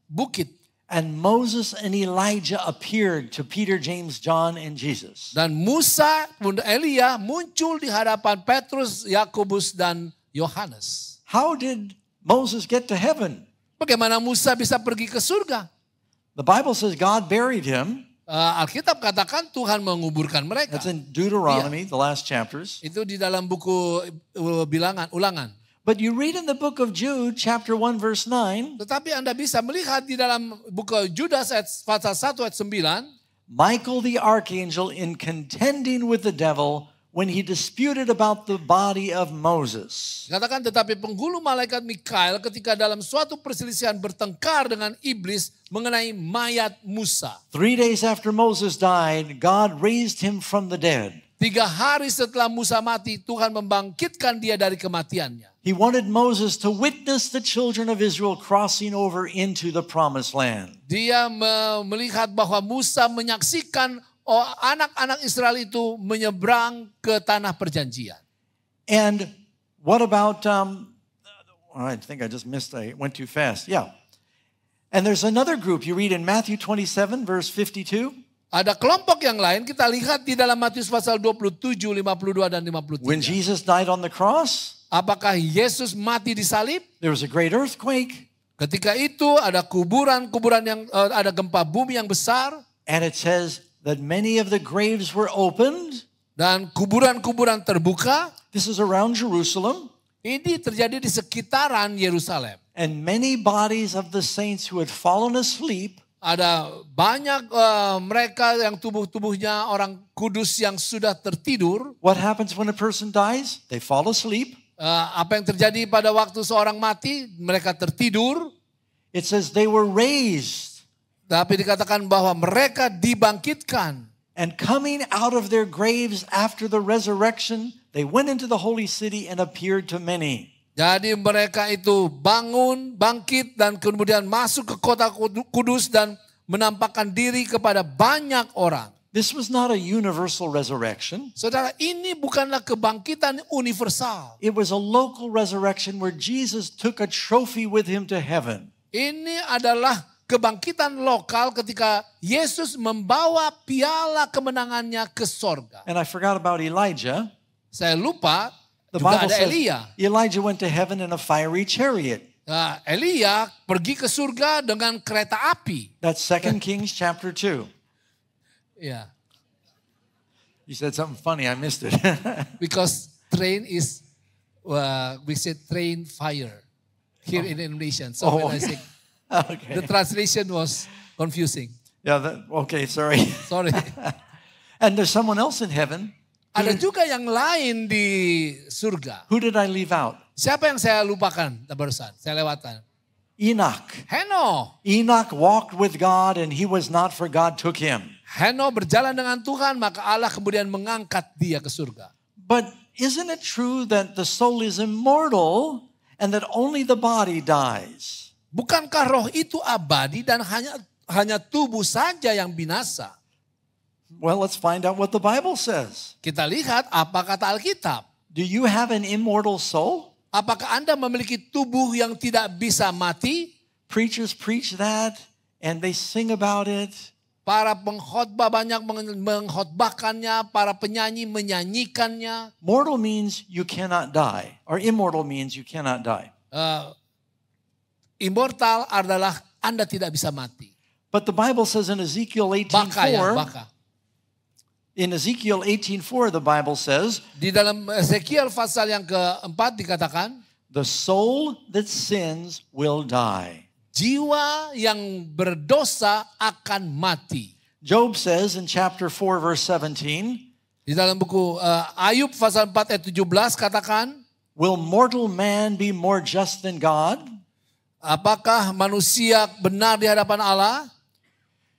bukit. And Moses and Elijah appeared to Peter, James, John, and Jesus. Dan Musa, dan Elia muncul di hadapan Petrus, Yakobus, dan Yohanes. How did Moses get to heaven? Bagaimana Musa bisa pergi ke surga? The Bible says God buried him. Uh, Alkitab katakan Tuhan menguburkan mereka. That's in Deuteronomy, yeah. the last chapters. Itu di dalam buku uh, bilangan, ulangan. But you read in the book of Jude, chapter 1, verse 9. Tetapi Anda bisa melihat di dalam buku Judas ayat pasal 1 ayat 9. Michael the archangel in contending with the devil when he disputed about the body of Moses. Katakan tetapi penghulu malaikat Mikael ketika dalam suatu perselisihan bertengkar dengan iblis mengenai mayat Musa. Three days after Moses died, God raised him from the dead. Tiga hari setelah Musa mati, Tuhan membangkitkan dia dari kematiannya. He wanted Moses to witness the children of Israel crossing over into the promised land. Dia melihat bahwa Musa menyaksikan oh, anak-anak Israel itu menyeberang ke tanah perjanjian. And what about um, oh, I think I just missed I went too fast. Yeah. And there's another group you read in Matthew 27 verse 52. Ada kelompok yang lain kita lihat di dalam Matius pasal 27, 52 dan 53. When Jesus died on the cross, apakah Yesus mati di salib? There was a great earthquake. Ketika itu ada kuburan-kuburan yang uh, ada gempa bumi yang besar. And it says that many of the graves were opened. Dan kuburan-kuburan terbuka. This is around Jerusalem. Ini terjadi di sekitaran Yerusalem. And many bodies of the saints who had fallen asleep ada banyak uh, mereka yang tubuh-tubuhnya orang kudus yang sudah tertidur. What happens when a person dies? They fall asleep. Uh, apa yang terjadi pada waktu seorang mati? Mereka tertidur. It says they were raised. Tapi dikatakan bahwa mereka dibangkitkan. And coming out of their graves after the resurrection, they went into the holy city and appeared to many. Jadi mereka itu bangun, bangkit dan kemudian masuk ke kota kudus dan menampakkan diri kepada banyak orang. This was not a universal resurrection. Saudara, ini bukanlah kebangkitan universal. It was a local resurrection where Jesus took a trophy with him to heaven. Ini adalah kebangkitan lokal ketika Yesus membawa piala kemenangannya ke sorga. And I forgot about Elijah. Saya lupa The Bible says Elia. Elijah went to heaven in a fiery chariot. Uh, Elia pergi ke surga dengan kereta api. That's Second *laughs* Kings chapter 2. Yeah. You said something funny, I missed it. *laughs* because train is, uh, we say train fire here oh. in Indonesian. So oh, when okay. I say, *laughs* okay. the translation was confusing. Yeah, that, okay, sorry. Sorry. and there's someone else in heaven Ada juga yang lain di surga. Who did I leave out? Siapa yang saya lupakan nah, barusan? Saya lewatan. Enoch. Heno. Enoch walked with God and he was not for God took him. Heno berjalan dengan Tuhan maka Allah kemudian mengangkat dia ke surga. But isn't it true that the soul is immortal and that only the body dies? Bukankah roh itu abadi dan hanya hanya tubuh saja yang binasa? Well, let's find out what the Bible says. Kita lihat apa kata Alkitab. Do you have an immortal soul? Apakah Anda memiliki tubuh yang tidak bisa mati? Preachers preach that and they sing about it. Para pengkhotbah banyak mengkhotbahkannya, para penyanyi menyanyikannya. Mortal means you cannot die, or immortal means you cannot die. Uh, immortal adalah Anda tidak bisa mati. But the Bible says in Ezekiel 18:4, baka ya, baka. In Ezekiel 18:4 the Bible says, di dalam Ezekiel pasal yang keempat dikatakan, the soul that sins will die. Jiwa yang berdosa akan mati. Job says in chapter 4 verse 17, di dalam buku uh, Ayub pasal 4 ayat 17 katakan, will mortal man be more just than God? Apakah manusia benar di hadapan Allah?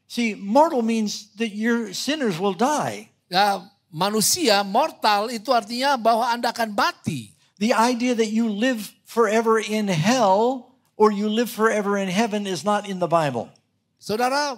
See, mortal means that your sinners will die ya, manusia mortal itu artinya bahwa Anda akan mati. The idea that you live forever in hell or you live forever in heaven is not in the Bible. Saudara,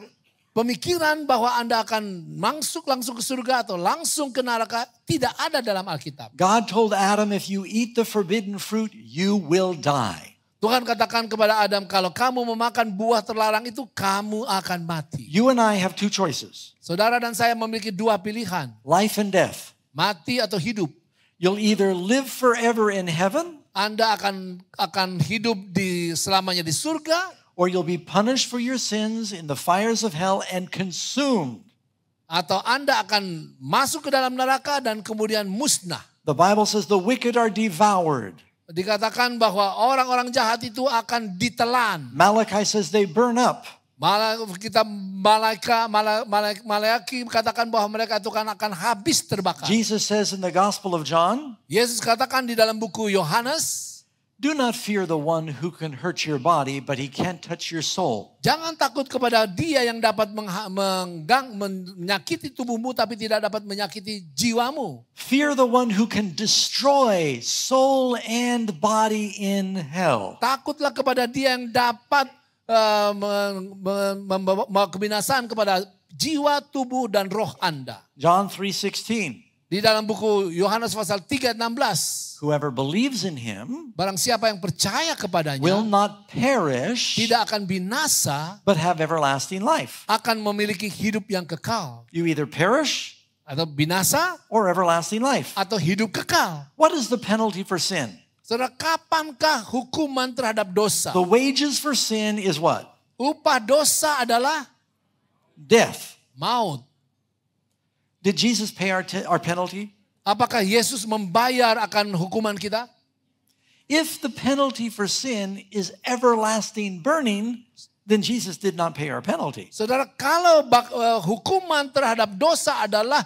pemikiran bahwa Anda akan langsung langsung ke surga atau langsung ke neraka tidak ada dalam Alkitab. God told Adam if you eat the forbidden fruit you will die. Tuhan katakan kepada Adam, kalau kamu memakan buah terlarang itu, kamu akan mati. You and I have two choices. Saudara dan saya memiliki dua pilihan. Life and death. Mati atau hidup. You'll either live forever in heaven. Anda akan akan hidup di selamanya di surga. Or you'll be punished for your sins in the fires of hell and consumed. Atau Anda akan masuk ke dalam neraka dan kemudian musnah. The Bible says the wicked are devoured. Dikatakan bahwa orang-orang jahat itu akan ditelan. Malachi says they burn up. kita Malaika, Malaiki katakan bahwa mereka itu kan akan habis terbakar. Jesus says in the Gospel of John. Yesus katakan di dalam buku Yohanes. Do not fear the one who can hurt your body, but he can't touch your soul. Jangan takut kepada dia yang dapat menggang, menyakiti tubuhmu tapi tidak dapat menyakiti jiwamu. Fear the one who can destroy soul and body in hell. Takutlah kepada dia yang dapat uh, membawa kebinasaan kepada jiwa, tubuh dan roh Anda. John 3:16 di dalam buku Yohanes pasal 3:16. Whoever believes in him barang siapa yang percaya kepadanya will not perish tidak akan binasa but have everlasting life. akan memiliki hidup yang kekal. You either perish atau binasa or everlasting life atau hidup kekal. What is the penalty for sin? Saudara, kapankah hukuman terhadap dosa? The wages for sin is what? Upah dosa adalah death. Maut. Did Jesus pay our, our penalty? Apakah Yesus membayar akan hukuman kita? If the penalty for sin is everlasting burning, then Jesus did not pay our penalty. Saudara, kalau bak, uh, hukuman terhadap dosa adalah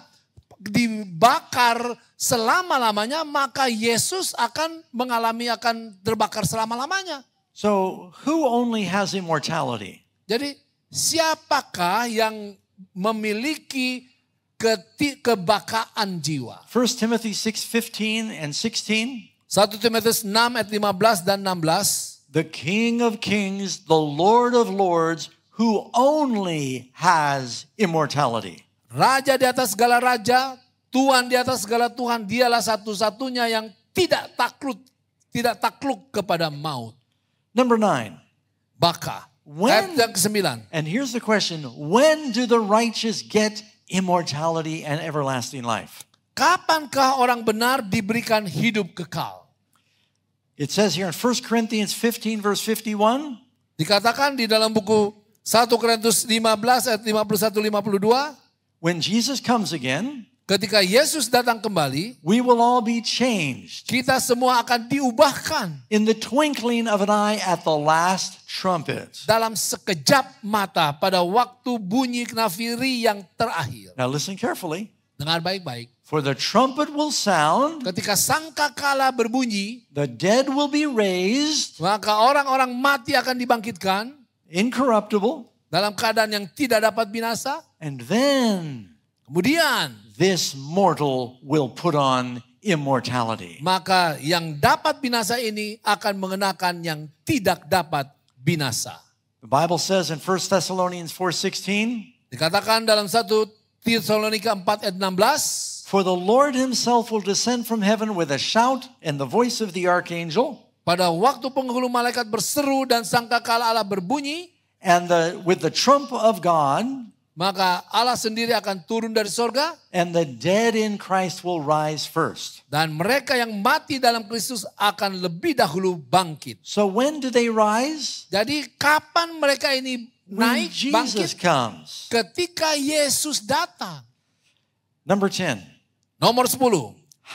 dibakar selama-lamanya, maka Yesus akan mengalami akan terbakar selama-lamanya. So, who only has immortality? Jadi, siapakah yang memiliki keti, kebakaan jiwa. 1 Timothy 6:15 and 16. 1 Timotius 6 ayat 15 dan 16. The King of Kings, the Lord of Lords, who only has immortality. Raja di atas segala raja, Tuhan di atas segala Tuhan, dialah satu-satunya yang tidak takluk, tidak takluk kepada maut. Number nine. Baka. When, ayat yang ke-9. And here's the question, when do the righteous get immortality and everlasting life. Kapankah orang benar diberikan hidup kekal? It says here in 1 Corinthians 15 verse 51. Dikatakan di dalam buku 1 Korintus 15 ayat 51 52. When Jesus comes again, Ketika Yesus datang kembali, we will all be changed. Kita semua akan diubahkan. In the twinkling of an eye at the last trumpet. Dalam sekejap mata pada waktu bunyi nafiri yang terakhir. Now listen carefully. Dengar baik-baik. For the trumpet will sound. Ketika sangkakala berbunyi, the dead will be raised. Maka orang-orang mati akan dibangkitkan. Incorruptible. Dalam keadaan yang tidak dapat binasa. And then Kemudian, this mortal will put on immortality. Maka yang dapat binasa ini akan mengenakan yang tidak dapat binasa. The Bible says in 1 Thessalonians 4:16, dikatakan dalam 1 Tesalonika 4 ayat 16, For the Lord himself will descend from heaven with a shout and the voice of the archangel. Pada waktu penghulu malaikat berseru dan sangkakala Allah berbunyi, and the, with the trump of God, maka Allah sendiri akan turun dari sorga. And the dead in Christ will rise first. Dan mereka yang mati dalam Kristus akan lebih dahulu bangkit. So when do they rise? Jadi kapan mereka ini naik when Jesus bangkit? Comes. Ketika Yesus datang. Number 10. Nomor 10.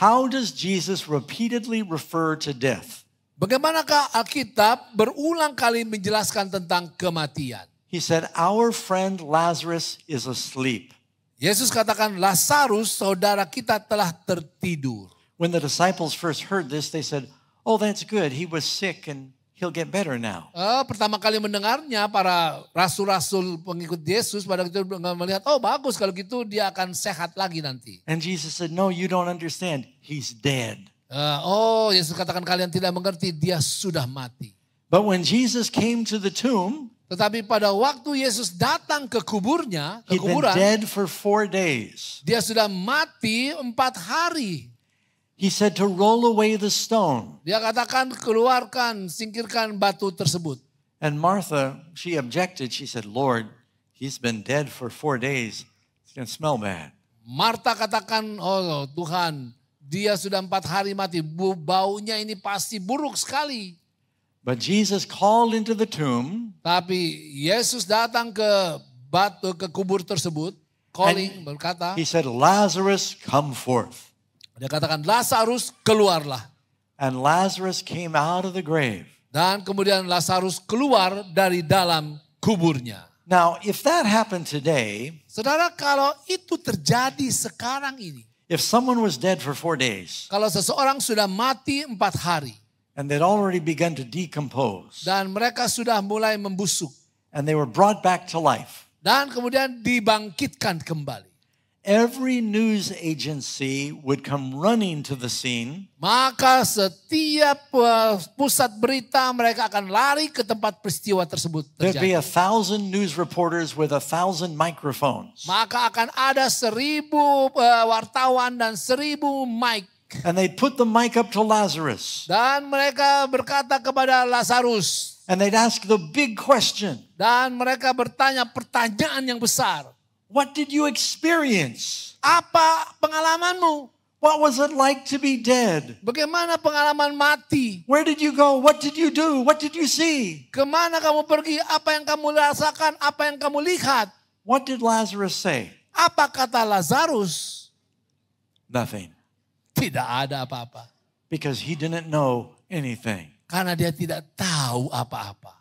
How does Jesus repeatedly refer to death? Bagaimanakah Alkitab berulang kali menjelaskan tentang kematian? He said, our friend Lazarus is asleep. Yesus katakan Lazarus saudara kita telah tertidur. When the disciples first heard this, they said, "Oh, that's good. He was sick and he'll get better now." Uh, pertama kali mendengarnya para rasul-rasul pengikut Yesus pada itu melihat, "Oh, bagus kalau gitu dia akan sehat lagi nanti." And Jesus said, "No, you don't understand. He's dead." Uh, oh, Yesus katakan kalian tidak mengerti, dia sudah mati. But when Jesus came to the tomb, tetapi pada waktu Yesus datang ke kuburnya, ke kuburan, dead for four days. dia sudah mati empat hari. He said to roll away the stone. Dia katakan keluarkan, singkirkan batu tersebut. And Martha, she objected. She said, Lord, he's been dead for four days. It's gonna smell bad. Martha katakan, oh Tuhan, dia sudah empat hari mati. Baunya ini pasti buruk sekali. But Jesus called into the tomb. Tapi Yesus datang ke batu ke kubur tersebut, calling berkata. He said, Lazarus, come forth. Dia katakan Lazarus keluarlah. And Lazarus came out of the grave. Dan kemudian Lazarus keluar dari dalam kuburnya. Now, if that happened today, saudara kalau itu terjadi sekarang ini, if someone was dead for four days, kalau seseorang sudah mati empat hari, And they'd already begun to decompose. Dan mereka sudah mulai membusuk. And they were brought back to life. Dan kemudian dibangkitkan kembali. Every news agency would come running to the scene. Maka setiap eh, pusat berita mereka akan lari ke tempat peristiwa tersebut terjadi. There'd be a thousand news reporters with a thousand microphones. Maka akan ada seribu eh, wartawan dan seribu mic And put the mic up to Lazarus. Dan mereka berkata kepada Lazarus. And they'd ask the big question. Dan mereka bertanya pertanyaan yang besar. What did you experience? Apa pengalamanmu? What was it like to be dead? Bagaimana pengalaman mati? Where did you go? What did you do? What did you see? Kemana kamu pergi? Apa yang kamu rasakan? Apa yang kamu lihat? What did Lazarus say? Apa kata Lazarus? Nothing. Tidak ada apa-apa. Because he didn't know anything. Karena dia tidak tahu apa-apa.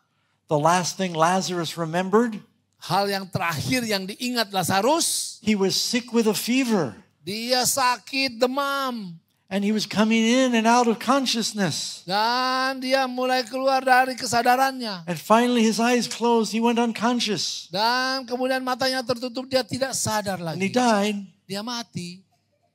The last thing Lazarus remembered. Hal yang terakhir yang diingat Lazarus. He was sick with a fever. Dia sakit demam. And he was coming in and out of consciousness. Dan dia mulai keluar dari kesadarannya. And finally his eyes closed, he went unconscious. Dan kemudian matanya tertutup, dia tidak sadar lagi. And he died. Dia mati.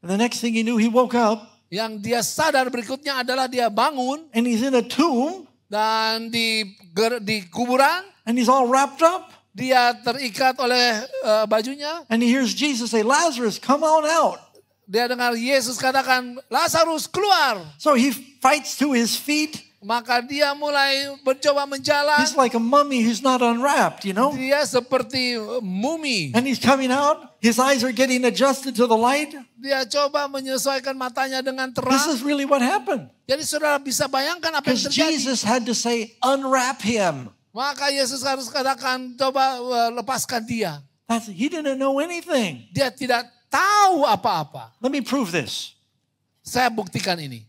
And the next thing he knew, he woke up. Yang dia sadar berikutnya adalah dia bangun. And he's in a tomb. Dan di di kuburan. And he's all wrapped up. Dia terikat oleh uh, bajunya. And he hears Jesus say, Lazarus, come on out. Dia dengar Yesus katakan, Lazarus keluar. So he fights to his feet. Maka dia mulai mencoba menjalan. He's like a mummy who's not unwrapped, you know? Dia seperti mumi. And he's coming out. His eyes are getting adjusted to the light. Dia coba menyesuaikan matanya dengan terang. This is really what happened. Jadi saudara bisa bayangkan apa yang terjadi. Jesus had to say, unwrap him. Maka Yesus harus katakan, coba uh, lepaskan dia. That's, he didn't know anything. Dia tidak tahu apa-apa. Let me prove this. Saya buktikan ini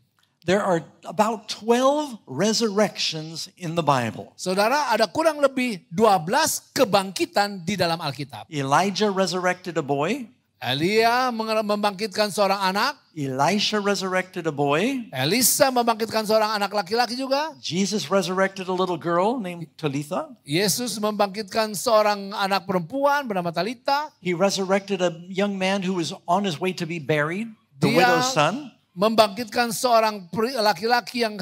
there are about 12 resurrections in the Bible. Saudara, ada kurang lebih 12 kebangkitan di dalam Alkitab. Elijah resurrected a boy. Elia membangkitkan seorang anak. Elisha resurrected a boy. Elisa membangkitkan seorang anak laki-laki juga. Jesus resurrected a little girl named Talitha. Yesus membangkitkan seorang anak perempuan bernama Talitha. He resurrected a young man who was on his way to be buried, the Dia widow's son membangkitkan seorang laki-laki yang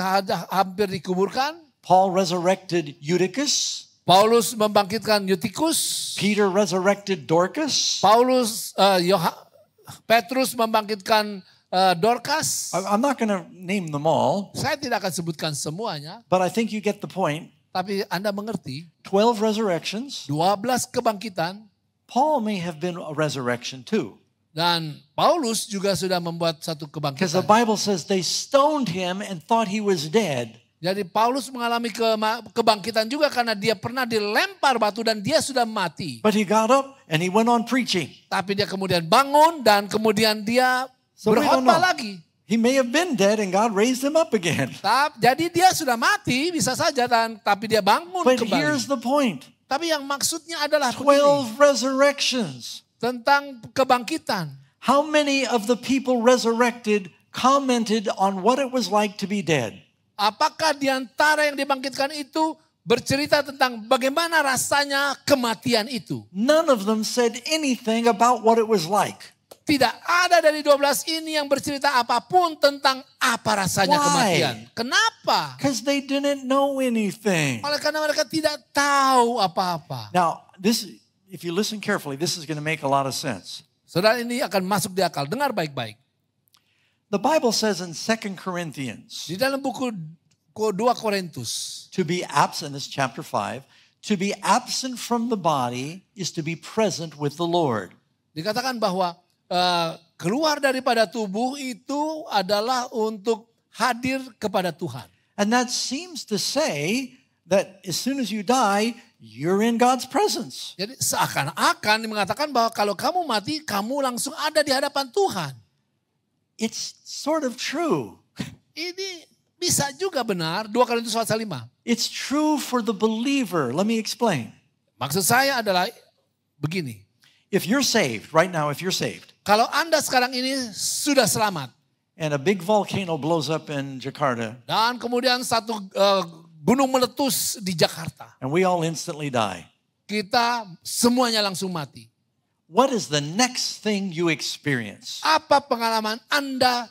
hampir dikuburkan. Paul resurrected Eutychus. Paulus membangkitkan Eutychus. Peter resurrected Dorcas. Paulus uh, Petrus membangkitkan uh, Dorcas. I'm not going to name them all. Saya tidak akan sebutkan semuanya. But I think you get the point. Tapi Anda mengerti. 12 resurrections. 12 kebangkitan. Paul may have been a resurrection too. Dan Paulus juga sudah membuat satu kebangkitan. Because the Bible says they stoned him and thought he was dead. Jadi Paulus mengalami ke kebangkitan juga karena dia pernah dilempar batu dan dia sudah mati. But he got up and he went on preaching. Tapi dia kemudian bangun dan kemudian dia so berkhotbah lagi. He may have been dead and God raised him up again. *laughs* Jadi dia sudah mati bisa saja dan tapi dia bangun But kembali. here's the point. Tapi yang maksudnya adalah 12 resurrections tentang kebangkitan. How many of the people resurrected commented on what it was like to be dead? Apakah di antara yang dibangkitkan itu bercerita tentang bagaimana rasanya kematian itu? None of them said anything about what it was like. Tidak ada dari 12 ini yang bercerita apapun tentang apa rasanya Why? kematian. Kenapa? Because they didn't know anything. Oleh karena mereka tidak tahu apa-apa. Now, this if you listen carefully, this is going to make a lot of sense. Saudara ini akan masuk di akal. Dengar baik-baik. The Bible says in 2 Corinthians. Di dalam buku 2 Korintus. To be absent is chapter 5. To be absent from the body is to be present with the Lord. Dikatakan bahwa uh, keluar daripada tubuh itu adalah untuk hadir kepada Tuhan. And that seems to say that as soon as you die, you're in God's presence. Jadi seakan-akan mengatakan bahwa kalau kamu mati, kamu langsung ada di hadapan Tuhan. It's sort of true. Ini bisa juga benar, 2 Korintus pasal 5. It's true for the believer. Let me explain. Maksud saya adalah begini. If you're saved right now, if you're saved. Kalau Anda sekarang ini sudah selamat. And a big volcano blows up in Jakarta. Dan kemudian satu uh, gunung meletus di Jakarta. And we all instantly die. Kita semuanya langsung mati. What is the next thing you experience? Apa pengalaman Anda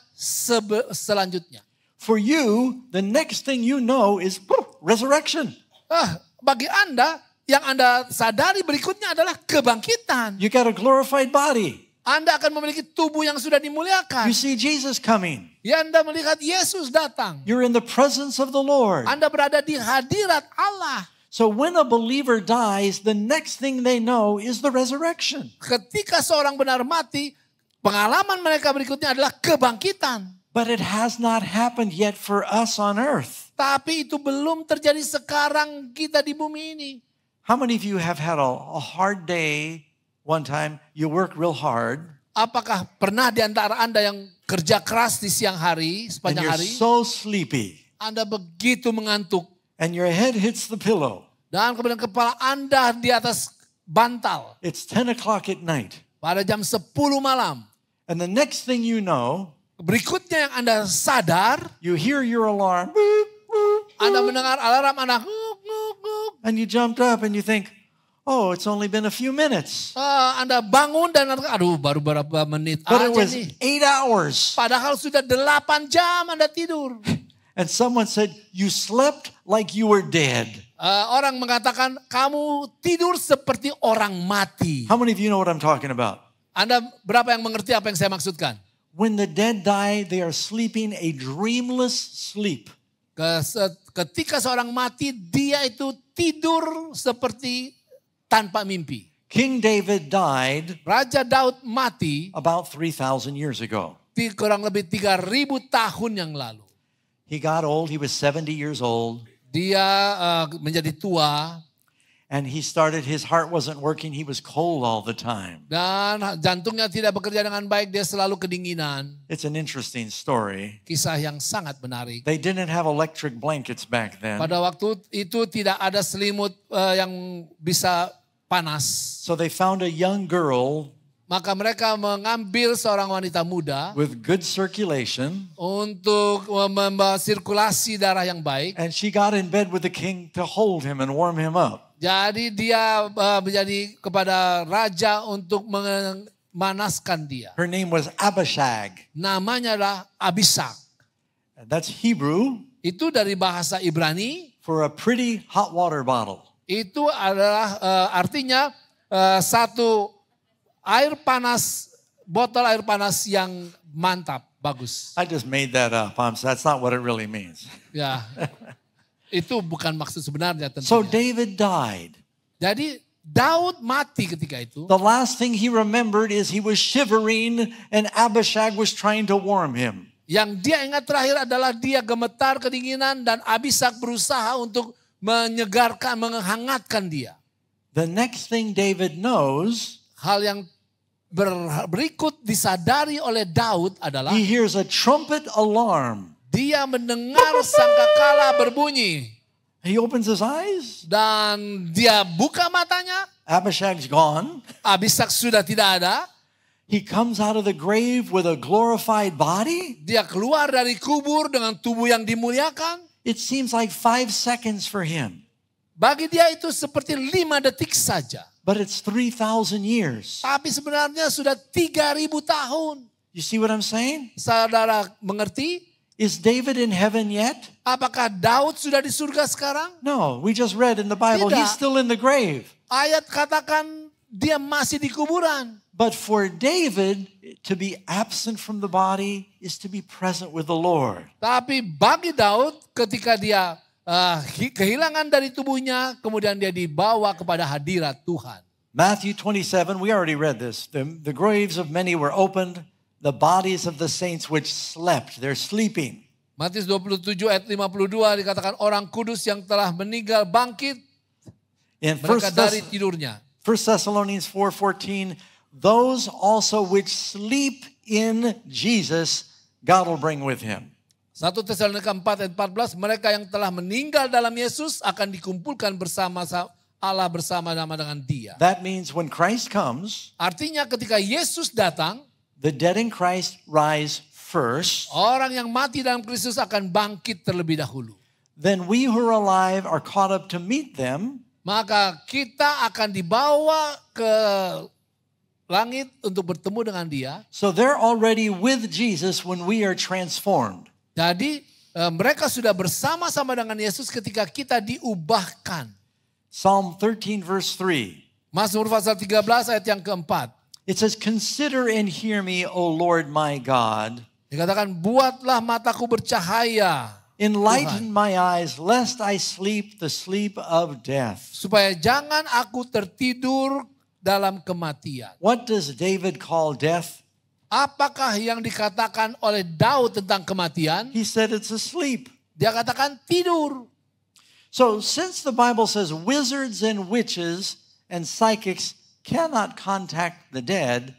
selanjutnya? For you, the next thing you know is resurrection. Ah, bagi Anda, yang Anda sadari berikutnya adalah kebangkitan. You got a glorified body. Anda akan memiliki tubuh yang sudah dimuliakan. You see Jesus coming. Ya Anda melihat Yesus datang. You're in the presence of the Lord. Anda berada di hadirat Allah. So when a believer dies, the next thing they know is the resurrection. Ketika seorang benar mati, pengalaman mereka berikutnya adalah kebangkitan. But it has not happened yet for us on earth. Tapi itu belum terjadi sekarang kita di bumi ini. How many of you have had a, a hard day one time you work real hard. Apakah pernah di antara Anda yang kerja keras di siang hari, sepanjang hari? so sleepy. Anda begitu mengantuk. And your head hits the pillow. Dan kemudian kepala Anda di atas bantal. It's 10 o'clock at night. Pada jam 10 malam. And the next thing you know, berikutnya yang Anda sadar, you hear your alarm. Anda mendengar alarm Anda. And you jumped up and you think, Oh, it's only been a few minutes. Uh, anda bangun dan aduh baru berapa menit But aja it was nih. Eight hours. Padahal sudah delapan jam Anda tidur. *laughs* And someone said, you slept like you were dead. Uh, orang mengatakan kamu tidur seperti orang mati. How many of you know what I'm talking about? Anda berapa yang mengerti apa yang saya maksudkan? When the dead die, they are sleeping a dreamless sleep. Ketika seorang mati, dia itu tidur seperti tanpa mimpi. King David died Raja Daud mati about 3000 years ago. Kurang lebih 3000 tahun yang lalu. He got old, he was 70 years old. Dia uh, menjadi tua. And he started his heart wasn't working, he was cold all the time. Dan jantungnya tidak bekerja dengan baik, dia selalu kedinginan. It's an interesting story. Kisah yang sangat menarik. They didn't have electric blankets back then. Pada waktu itu tidak ada selimut uh, yang bisa panas. So they found a young girl maka mereka mengambil seorang wanita muda with good circulation untuk membawa sirkulasi darah yang baik and she got in bed with the king to hold him and warm him up jadi dia uh, menjadi kepada raja untuk memanaskan dia her name was Abishag namanya adalah Abishag that's Hebrew itu dari bahasa Ibrani for a pretty hot water bottle itu adalah e, artinya e, satu air panas botol air panas yang mantap, bagus. I just made that up. I'm, that's not what it really means. Ya. *laughs* itu bukan maksud sebenarnya tentunya. So David died. Jadi Daud mati ketika itu. The last thing he remembered is he was shivering and Abishag was trying to warm him. Yang dia ingat terakhir adalah dia gemetar kedinginan dan Abishag berusaha untuk menyegarkan, menghangatkan dia. The next thing David knows, hal yang berikut disadari oleh Daud adalah he hears a trumpet alarm. Dia mendengar sangkakala berbunyi. He opens his eyes. Dan dia buka matanya. Abishag's gone. Abishag sudah tidak ada. He comes out of the grave with a glorified body. Dia keluar dari kubur dengan tubuh yang dimuliakan. It seems like five seconds for him. Bagi dia itu seperti lima detik saja. But it's 3,000 years. Tapi sebenarnya sudah 3,000 tahun. You see what I'm saying? Saudara mengerti? Is David in heaven yet? Apakah Daud sudah di surga sekarang? No, we just read in the Bible Tidak. he's still in the grave. Ayat katakan dia masih di kuburan. But for David, to be absent from the body is to be present with the Lord. Tapi bagi Daud, ketika dia uh, kehilangan dari tubuhnya, kemudian dia dibawa kepada hadirat Tuhan. Matthew 27, we already read this. The, the graves of many were opened, the bodies of the saints which slept, they're sleeping. Matius 27 ayat 52 dikatakan orang kudus yang telah meninggal bangkit mereka dari tidurnya. 1 Thessalonians 4:14 those also which sleep in Jesus, God will bring with him. 1 Tesalonika 4 ayat 14, mereka yang telah meninggal dalam Yesus akan dikumpulkan bersama Allah bersama-sama dengan dia. That means when Christ comes, artinya ketika Yesus datang, the dead in Christ rise first. Orang yang mati dalam Kristus akan bangkit terlebih dahulu. Then we who are alive are caught up to meet them. Maka kita akan dibawa ke langit untuk bertemu dengan dia. So they're already with Jesus when we are transformed. Jadi eh, mereka sudah bersama-sama dengan Yesus ketika kita diubahkan. Psalm 13 verse 3. Mazmur pasal 13 ayat yang keempat. It says, Consider and hear me, O Lord my God. Dikatakan, buatlah mataku bercahaya. Enlighten my eyes, lest I sleep the sleep of death. Supaya jangan aku tertidur dalam kematian. What does David call death? Apakah yang dikatakan oleh Daud tentang kematian? He said it's a sleep. Dia katakan tidur. So since the Bible says wizards and witches and psychics cannot contact the dead,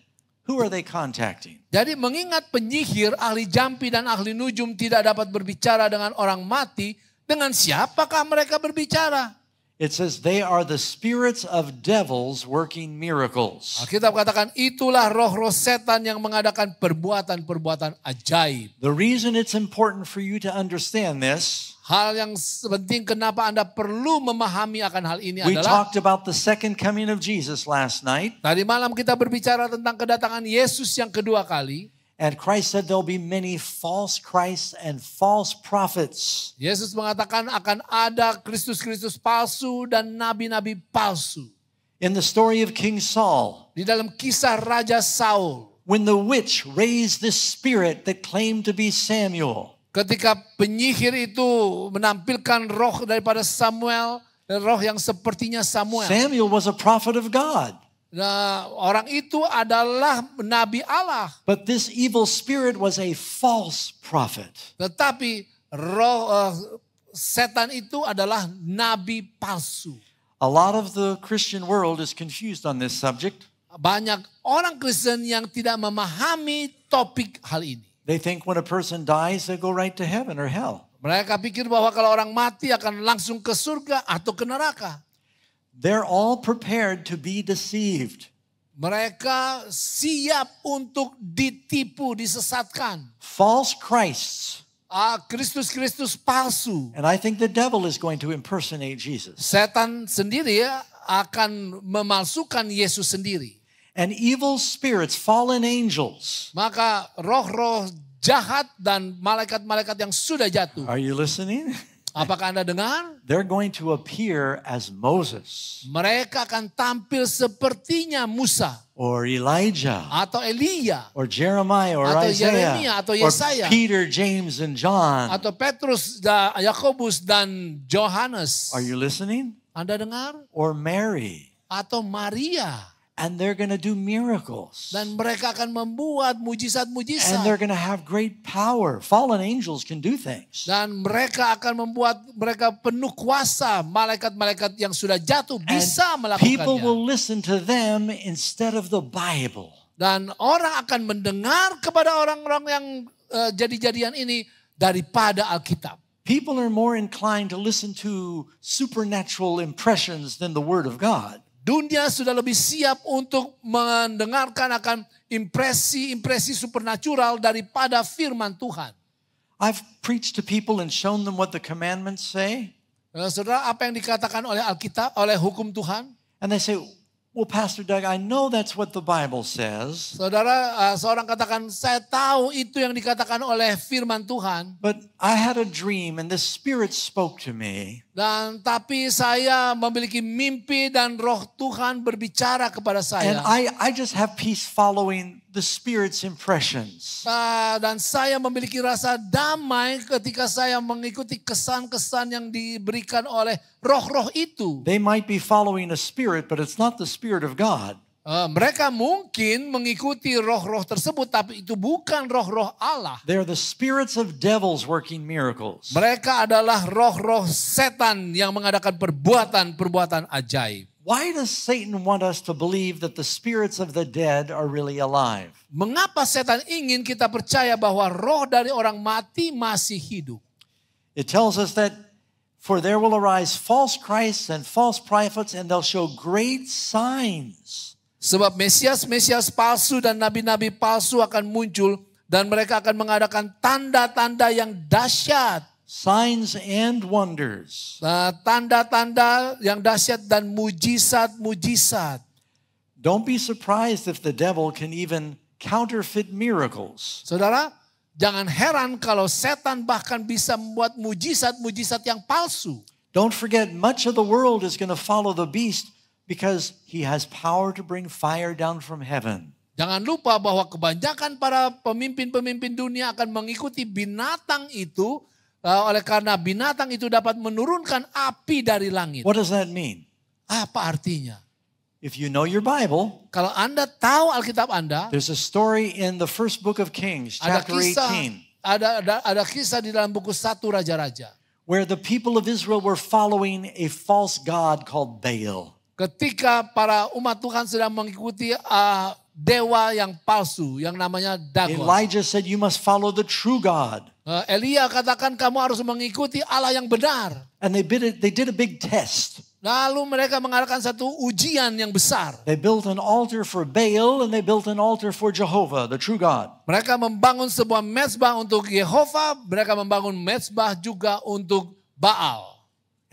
who are they contacting? Jadi mengingat penyihir, ahli jampi dan ahli nujum tidak dapat berbicara dengan orang mati, dengan siapakah mereka berbicara? It says they are the spirits of devils working miracles. Alkitab nah, katakan itulah roh-roh setan yang mengadakan perbuatan-perbuatan ajaib. The reason it's important for you to understand this. Hal yang penting kenapa Anda perlu memahami akan hal ini adalah We talked about the second coming of Jesus last night. Tadi malam kita berbicara tentang kedatangan Yesus yang kedua kali. And Christ said there'll be many false Christs and false prophets. Yesus mengatakan akan ada Kristus-Kristus palsu dan nabi-nabi palsu. In the story of King Saul. Di dalam kisah Raja Saul. When the witch raised this spirit that claimed to be Samuel. Ketika penyihir itu menampilkan roh daripada Samuel dan roh yang sepertinya Samuel. Samuel was a prophet of God. Nah, orang itu adalah nabi Allah. But this evil spirit was a false prophet. Tetapi roh uh, setan itu adalah nabi palsu. A lot of the Christian world is confused on this subject. Banyak orang Kristen yang tidak memahami topik hal ini. They think when a person dies they go right to heaven or hell. Mereka pikir bahwa kalau orang mati akan langsung ke surga atau ke neraka. They're all prepared to be deceived. Mereka siap untuk ditipu, disesatkan. False Christs. Ah, Kristus Kristus palsu. And I think the devil is going to impersonate Jesus. Setan sendiri akan memalsukan Yesus sendiri. And evil spirits, fallen angels. Maka roh-roh jahat dan malaikat-malaikat yang sudah jatuh. Are you listening? *laughs* Apakah Anda dengar? They're going to appear as Moses. Mereka akan tampil sepertinya Musa or Elijah atau Elia or Jeremiah or atau Isaiah Yeremia, atau Yesaya or Peter, James and John atau Petrus, Yakobus dan Johannes. Are you listening? Anda dengar? Or Mary atau Maria And they're going to do miracles. Dan mereka akan membuat mujizat-mujizat. And they're going to have great power. Fallen angels can do things. Dan mereka akan membuat mereka penuh kuasa. Malaikat-malaikat yang sudah jatuh bisa And melakukannya. People will listen to them instead of the Bible. Dan orang akan mendengar kepada orang-orang yang uh, jadi-jadian ini daripada Alkitab. People are more inclined to listen to supernatural impressions than the Word of God. Dunia sudah lebih siap untuk mendengarkan akan impresi-impresi supernatural daripada firman Tuhan. I've preached to people and shown them what the commandments say. Eh, saudara, apa yang dikatakan oleh Alkitab, oleh hukum Tuhan? And they say, Well, Pastor Doug, I know that's what the Bible says. Saudara, uh, seorang katakan, saya tahu itu yang dikatakan oleh firman Tuhan. But I had a dream and the Spirit spoke to me. Dan tapi saya memiliki mimpi dan roh Tuhan berbicara kepada saya. And I, I just have peace following the Spirit's impressions. Uh, dan saya memiliki rasa damai ketika saya mengikuti kesan-kesan yang diberikan oleh roh-roh itu. They might be following a spirit, but it's not the Spirit of God. Uh, mereka mungkin mengikuti roh-roh tersebut, tapi itu bukan roh-roh Allah. They are the spirits of devils working miracles. Mereka adalah roh-roh setan yang mengadakan perbuatan-perbuatan ajaib. Why does Satan want us to believe that the spirits of the dead are really alive? Mengapa setan ingin kita percaya bahwa roh dari orang mati masih hidup? It tells us that for there will arise false Christs and false prophets and they'll show great signs. Sebab mesias-mesias palsu dan nabi-nabi palsu akan muncul dan mereka akan mengadakan tanda-tanda yang dahsyat signs and wonders. Nah, tanda-tanda yang dahsyat dan mujizat-mujizat. Don't be surprised if the devil can even counterfeit miracles. Saudara, jangan heran kalau setan bahkan bisa membuat mujizat-mujizat yang palsu. Don't forget, much of the world is going to follow the beast because he has power to bring fire down from heaven. Jangan lupa bahwa kebanyakan para pemimpin-pemimpin dunia akan mengikuti binatang itu Uh, oleh karena binatang itu dapat menurunkan api dari langit. What does that mean? Apa artinya? If you know your Bible, kalau Anda tahu Alkitab Anda, there's a story in the first book of Kings, chapter ada kisah, 18. Ada, ada, ada kisah di dalam buku satu Raja-Raja. Where the people of Israel were following a false god called Baal. Ketika para umat Tuhan sedang mengikuti uh, dewa yang palsu yang namanya Dagon. Elijah said you must follow the true God. Eh, Elia katakan kamu harus mengikuti Allah yang benar. And they did a, they did a big test. Lalu mereka mengadakan satu ujian yang besar. They built an altar for Baal and they built an altar for Jehovah, the true God. Mereka membangun sebuah mezbah untuk Yehova, mereka membangun mezbah juga untuk Baal.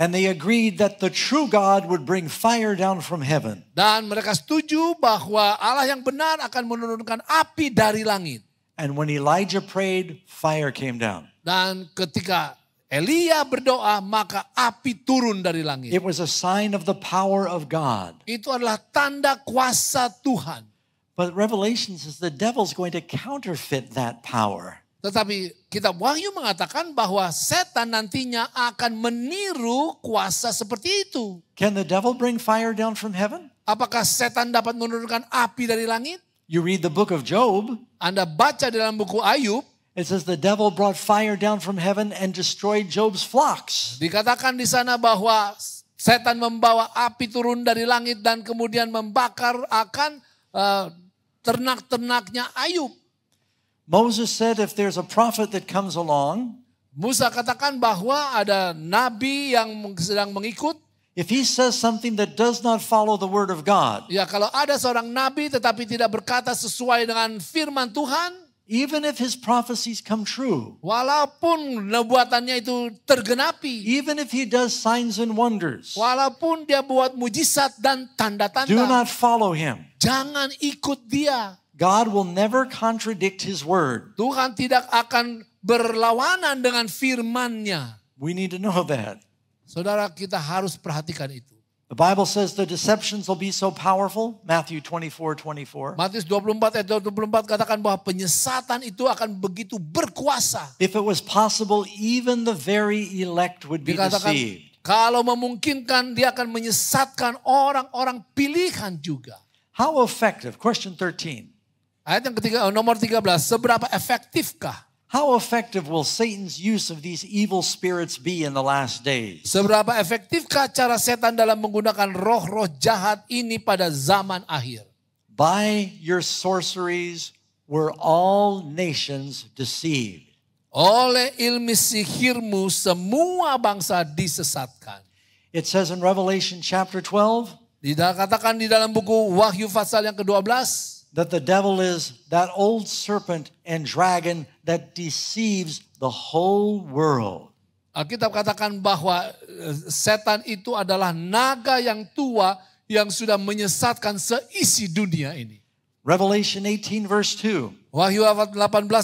And they agreed that the true God would bring fire down from heaven. Dan mereka setuju bahwa Allah yang benar akan menurunkan api dari langit. And when Elijah prayed, fire came down. Dan ketika Elia berdoa, maka api turun dari langit. It was a sign of the power of God. Itu adalah tanda kuasa Tuhan. But Revelation says the devil's going to counterfeit that power. Tetapi kitab Wahyu mengatakan bahwa setan nantinya akan meniru kuasa seperti itu. Can the devil bring fire down from heaven? Apakah setan dapat menurunkan api dari langit? You read the book of Job. Anda baca dalam buku Ayub. It says the devil brought fire down from heaven and destroyed Job's flocks. Dikatakan di sana bahwa setan membawa api turun dari langit dan kemudian membakar akan uh, ternak-ternaknya Ayub. Moses said if there's a prophet that comes along, Musa katakan bahwa ada nabi yang sedang mengikut If he says something that does not follow the word of God. Ya, kalau ada seorang nabi tetapi tidak berkata sesuai dengan firman Tuhan, even if his prophecies come true. Walaupun nubuatannya itu tergenapi. Even if he does signs and wonders. Walaupun dia buat mujizat dan tanda-tanda. Do not follow him. Jangan ikut dia. God will never contradict his word. Tuhan tidak akan berlawanan dengan firman-Nya. We need to know that. Saudara kita harus perhatikan itu. The Bible says the deceptions will be so powerful. Matthew 24:24. Matius 24 ayat 24 katakan bahwa penyesatan itu akan begitu berkuasa. If it was possible, even the very elect would be Dikatakan, deceived. Kalau memungkinkan, dia akan menyesatkan orang-orang pilihan juga. How effective? Question 13. Ayat yang ketiga, nomor 13. Seberapa efektifkah? How effective will Satan's use of these evil spirits be in the last days? Seberapa efektifkah cara setan dalam menggunakan roh-roh jahat ini pada zaman akhir? By your sorceries were all nations deceived. Oleh ilmu sihirmu semua bangsa disesatkan. It says in Revelation chapter 12. Dikatakan di dalam buku Wahyu pasal yang ke-12 that the devil is that old serpent and dragon that deceives the whole world. Alkitab katakan bahwa eh, setan itu adalah naga yang tua yang sudah menyesatkan seisi dunia ini. Revelation 18 verse 2. Wahyu 18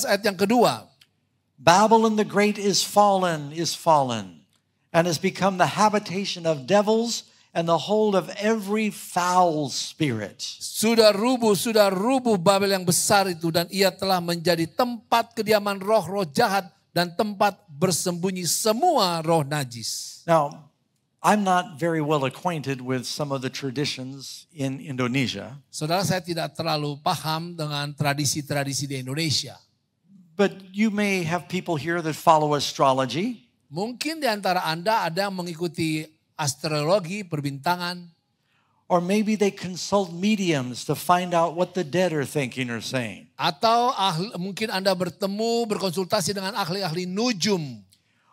ayat yang kedua. Babylon the great is fallen, is fallen and has become the habitation of devils and the hold of every foul spirit. Sudah rubuh, sudah rubuh Babel yang besar itu dan ia telah menjadi tempat kediaman roh-roh jahat dan tempat bersembunyi semua roh najis. Now, I'm not very well acquainted with some of the traditions in Indonesia. Saudara saya tidak terlalu paham dengan tradisi-tradisi di Indonesia. But you may have people here that follow astrology. Mungkin di antara Anda ada yang mengikuti astrologi, perbintangan. Or maybe they consult mediums to find out what the dead are thinking or saying. Atau ahli, mungkin Anda bertemu berkonsultasi dengan ahli-ahli nujum.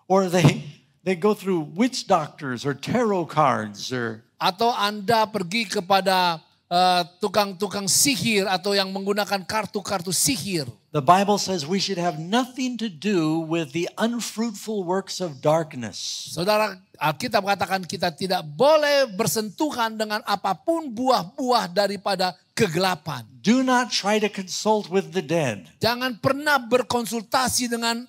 Or they they go through witch doctors or tarot cards or atau Anda pergi kepada eh, tukang-tukang uh, sihir atau yang menggunakan kartu-kartu sihir. The Bible says we should have nothing to do with the unfruitful works of darkness. Saudara, Alkitab katakan kita tidak boleh bersentuhan dengan apapun buah-buah daripada kegelapan. Do not try to consult with the dead. Jangan pernah berkonsultasi dengan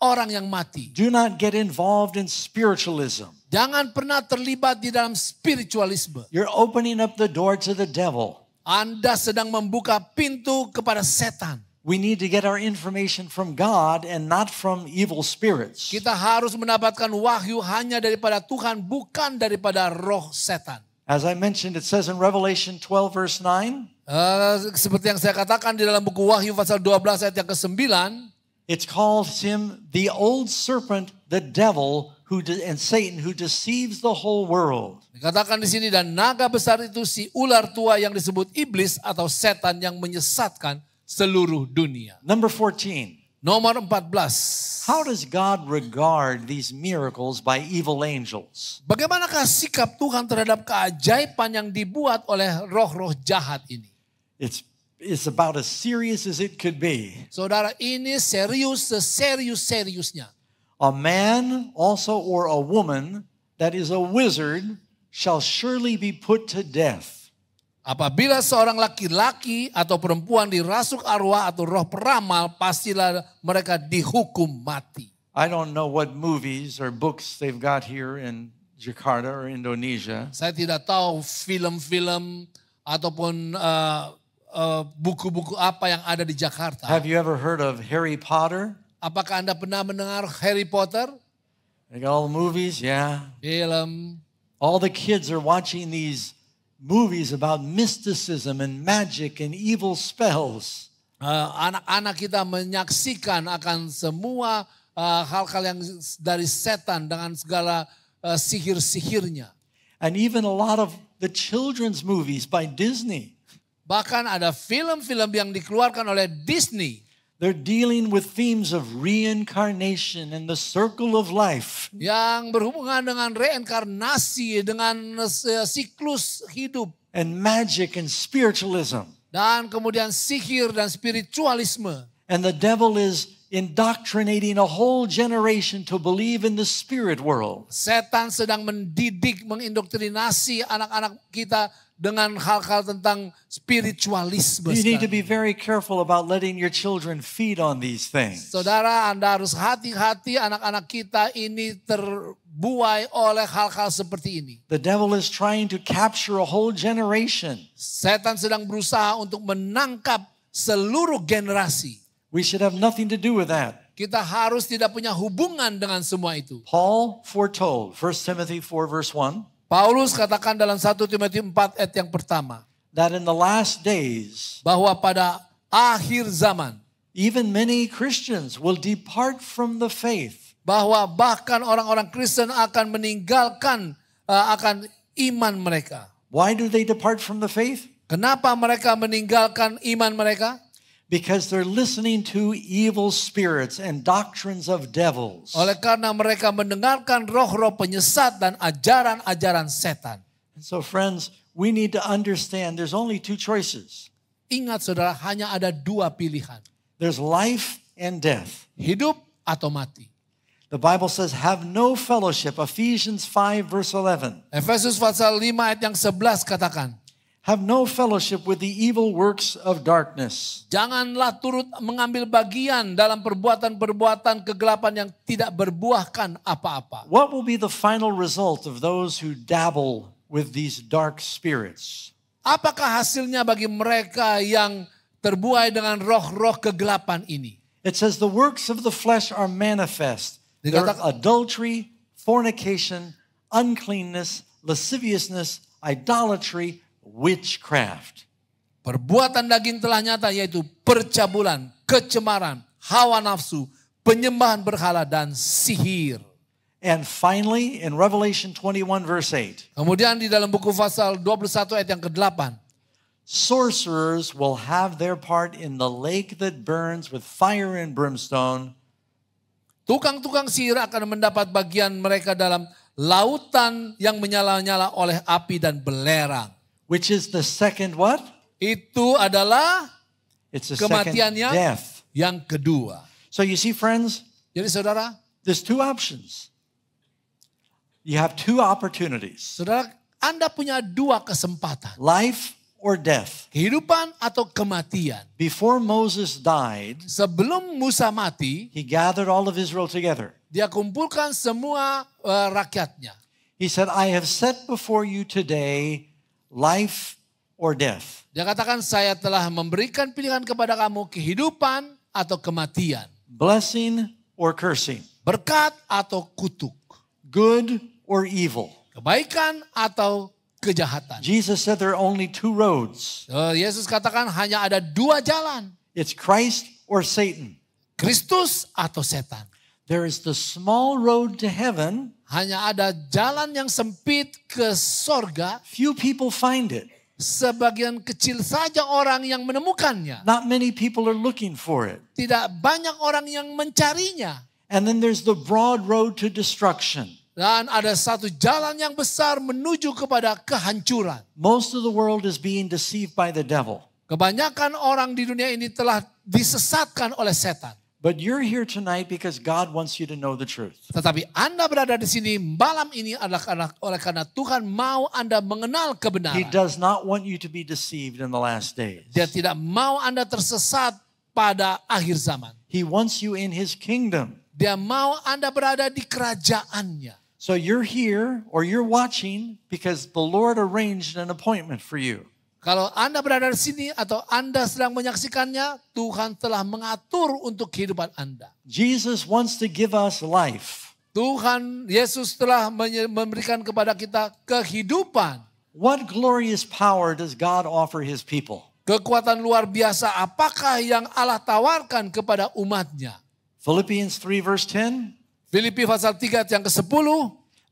orang yang mati. Do not get involved in spiritualism. Jangan pernah terlibat di dalam spiritualisme. You're opening up the door to the devil. Anda sedang membuka pintu kepada setan. We need to get our information from God and not from evil spirits. Kita harus mendapatkan wahyu hanya daripada Tuhan bukan daripada roh setan. As I mentioned it says in Revelation 12 verse 9. Uh, eh, seperti yang saya katakan di dalam buku Wahyu pasal 12 ayat yang ke-9, it calls him the old serpent, the devil who and Satan who deceives the whole world. Dikatakan di sini dan naga besar itu si ular tua yang disebut iblis atau setan yang menyesatkan seluruh dunia. Number 14. Nomor 14. How does God regard these miracles by evil angels? Bagaimanakah sikap Tuhan terhadap keajaiban yang dibuat oleh roh-roh jahat ini? It's it's about as serious as it could be. Saudara, ini serius serius, seriusnya A man also or a woman that is a wizard shall surely be put to death. Apabila seorang laki-laki atau perempuan dirasuk arwah atau roh peramal, pastilah mereka dihukum mati. I don't know what movies or books they've got here in Jakarta or Indonesia. Saya tidak tahu film-film ataupun uh, uh, buku-buku apa yang ada di Jakarta. Have you ever heard of Harry Potter? Apakah Anda pernah mendengar Harry Potter? They got all the movies, yeah. Film. All the kids are watching these movies about mysticism and magic and evil spells. Anak-anak eh, uh, kita menyaksikan akan semua eh, hal-hal uh, yang dari setan dengan segala uh, sihir-sihirnya. And even a lot of the children's movies by Disney. Bahkan ada film-film yang dikeluarkan oleh Disney. They're dealing with themes of reincarnation and the circle of life. Yang berhubungan dengan reinkarnasi, dengan eh, siklus hidup. And magic and spiritualism. Dan kemudian sihir dan spiritualisme. And the devil is indoctrinating a whole generation to believe in the spirit world. Setan sedang mendidik, mengindoktrinasi anak-anak kita dengan hal-hal tentang spiritualisme. You need to be very careful about letting your children feed on these things. Saudara, Anda harus hati-hati anak-anak kita ini terbuai oleh hal-hal seperti ini. The devil is trying to capture a whole generation. Setan sedang berusaha untuk menangkap seluruh generasi. We should have nothing to do with that kita harus tidak punya hubungan dengan semua itu. Paul foretold 1 Timothy 4 verse 1. Paulus katakan dalam satu Timotius 4 ayat yang pertama. That in the last days. Bahwa pada akhir zaman. Even many Christians will depart from the faith. Bahwa bahkan orang-orang Kristen akan meninggalkan uh, akan iman mereka. Why do they depart from the faith? Kenapa mereka meninggalkan iman mereka? Because they're listening to evil spirits and doctrines of devils. Oleh karena mereka mendengarkan roh-roh penyesat dan ajaran-ajaran setan. And so friends, we need to understand there's only two choices. Ingat saudara, hanya ada dua pilihan. There's life and death. Hidup atau mati. The Bible says, have no fellowship. Ephesians 5 verse 11. Efesus pasal 5 ayat yang 11 katakan. Have no fellowship with the evil works of darkness. Janganlah turut mengambil bagian dalam perbuatan-perbuatan kegelapan yang tidak berbuahkan apa-apa. What will be the final result of those who dabble with these dark spirits? Apakah hasilnya bagi mereka yang terbuai dengan roh-roh kegelapan ini? It says the works of the flesh are manifest. They're adultery, fornication, uncleanness, lasciviousness, idolatry, witchcraft. Perbuatan daging telah nyata yaitu percabulan, kecemaran, hawa nafsu, penyembahan berhala dan sihir. And finally in Revelation 21 verse 8. Kemudian di dalam buku pasal 21 ayat yang ke-8. Sorcerers will have their part in the lake that burns with fire and brimstone. Tukang-tukang sihir akan mendapat bagian mereka dalam lautan yang menyala-nyala oleh api dan belerang. Which is the second what? Itu adalah It's the kematian yang death. yang kedua. So you see friends? Jadi saudara, there's two options. You have two opportunities. Saudara, Anda punya dua kesempatan. Life or death. Kehidupan atau kematian. Before Moses died, sebelum Musa mati, he gathered all of Israel together. Dia kumpulkan semua uh, rakyatnya. He said, I have set before you today life or death. Dia katakan saya telah memberikan pilihan kepada kamu kehidupan atau kematian. Blessing or cursing. Berkat atau kutuk. Good or evil. Kebaikan atau kejahatan. Jesus said there are only two roads. Uh, Yesus katakan hanya ada dua jalan. It's Christ or Satan. Kristus atau setan. There is the small road to heaven. Hanya ada jalan yang sempit ke sorga. Few people find it. Sebagian kecil saja orang yang menemukannya. Not many people are looking for it. Tidak banyak orang yang mencarinya. And then there's the broad road to destruction. Dan ada satu jalan yang besar menuju kepada kehancuran. Most of the world is being deceived by the devil. Kebanyakan orang di dunia ini telah disesatkan oleh setan. But you're here tonight because God wants you to know the truth. Tetapi Anda berada di sini malam ini adalah oleh karena Tuhan mau Anda mengenal kebenaran. He does not want you to be deceived in the last days. Dia tidak mau Anda tersesat pada akhir zaman. He wants you in his kingdom. Dia mau Anda berada di kerajaannya. So you're here or you're watching because the Lord arranged an appointment for you. Kalau Anda berada di sini atau Anda sedang menyaksikannya, Tuhan telah mengatur untuk kehidupan Anda. Jesus wants to give us life. Tuhan Yesus telah memberikan kepada kita kehidupan. What glorious power does God offer his people? Kekuatan luar biasa apakah yang Allah tawarkan kepada umatnya? Philippians 3 verse 10. Filipi pasal 3 yang ke-10.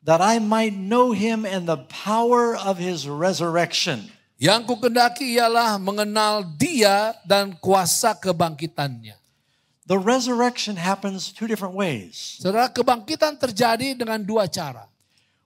That I might know him and the power of his resurrection yang ku kendaki ialah mengenal dia dan kuasa kebangkitannya. The resurrection happens two different ways. Saudara, kebangkitan terjadi dengan dua cara.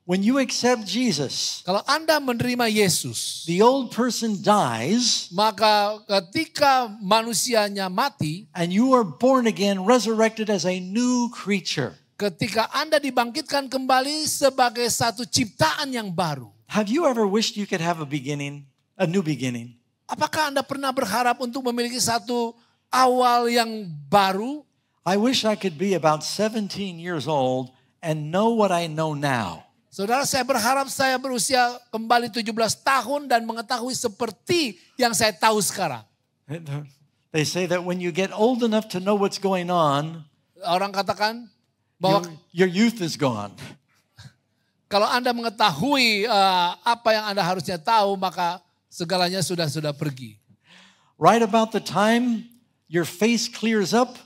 When you accept Jesus, kalau Anda menerima Yesus, the old person dies, maka ketika manusianya mati, and you are born again, resurrected as a new creature. Ketika Anda dibangkitkan kembali sebagai satu ciptaan yang baru. Have you ever wished you could have a beginning? A new beginning. Apakah Anda pernah berharap untuk memiliki satu awal yang baru? I wish I could be about 17 years old and know what I know now. Saudara, saya berharap saya berusia kembali 17 tahun dan mengetahui seperti yang saya tahu sekarang. *laughs* They say that when you get old enough to know what's going on, orang katakan bahwa your, your youth is gone. *laughs* Kalau Anda mengetahui uh, apa yang Anda harusnya tahu, maka Segalanya sudah sudah pergi. Right about the time your face clears up,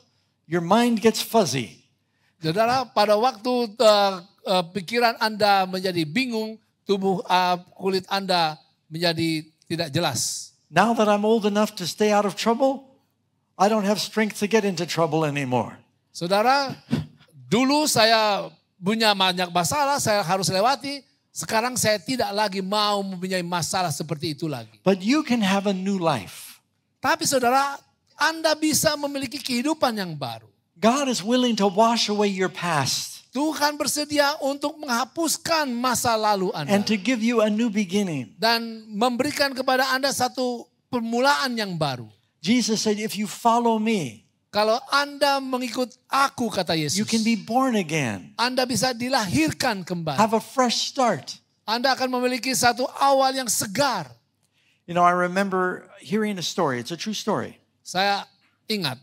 your mind gets fuzzy. Saudara, pada waktu uh, pikiran Anda menjadi bingung, tubuh uh, kulit Anda menjadi tidak jelas. Now that I'm old enough to stay out of trouble, I don't have strength to get into trouble anymore. Saudara, dulu saya punya banyak masalah, saya harus lewati. Sekarang saya tidak lagi mau mempunyai masalah seperti itu lagi. But you can have a new life. Tapi saudara, Anda bisa memiliki kehidupan yang baru. God is willing to wash away your past. Tuhan bersedia untuk menghapuskan masa lalu Anda. And to give you a new beginning. Dan memberikan kepada Anda satu permulaan yang baru. Jesus said, if you follow me, kalau Anda mengikut aku kata Yesus. You can be born again. Anda bisa dilahirkan kembali. Have a fresh start. Anda akan memiliki satu awal yang segar. You know, I remember hearing a story. It's a true story. Saya ingat.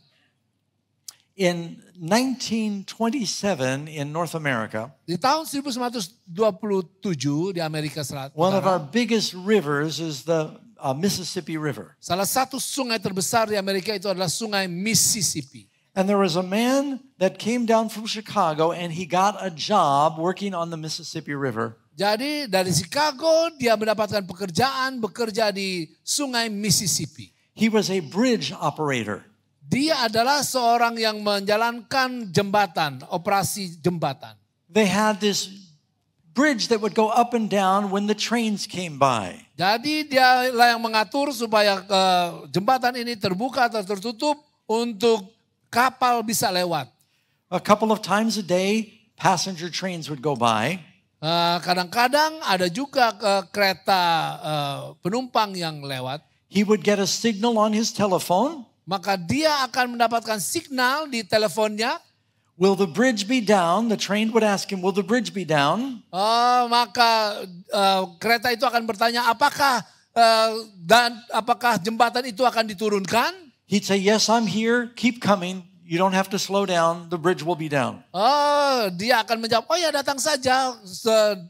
In 1927 in North America. Di tahun 1927 di Amerika Selatan. One of our biggest rivers is the uh, Mississippi River. Salah satu sungai terbesar di Amerika itu adalah sungai Mississippi. And there was a man that came down from Chicago and he got a job working on the Mississippi River. Jadi dari Chicago dia mendapatkan pekerjaan bekerja di Sungai Mississippi. He was a bridge operator. Dia adalah seorang yang menjalankan jembatan, operasi jembatan. They had this bridge that would go up and down when the trains came by. Jadi dia yang mengatur supaya uh, jembatan ini terbuka atau tertutup untuk kapal bisa lewat. A couple of times a day, passenger trains would go by. kadang eh, kadang-kadang ada juga uh, kereta uh, penumpang yang lewat. He would get a signal on his telephone. Maka dia akan mendapatkan signal di teleponnya. Will the bridge be down? The train would ask him, will the bridge be down? Oh, maka uh, kereta itu akan bertanya, apakah uh, dan apakah jembatan itu akan diturunkan? He'd say, yes, I'm here, keep coming. You don't have to slow down, the bridge will be down. Oh, dia akan menjawab, oh ya datang saja,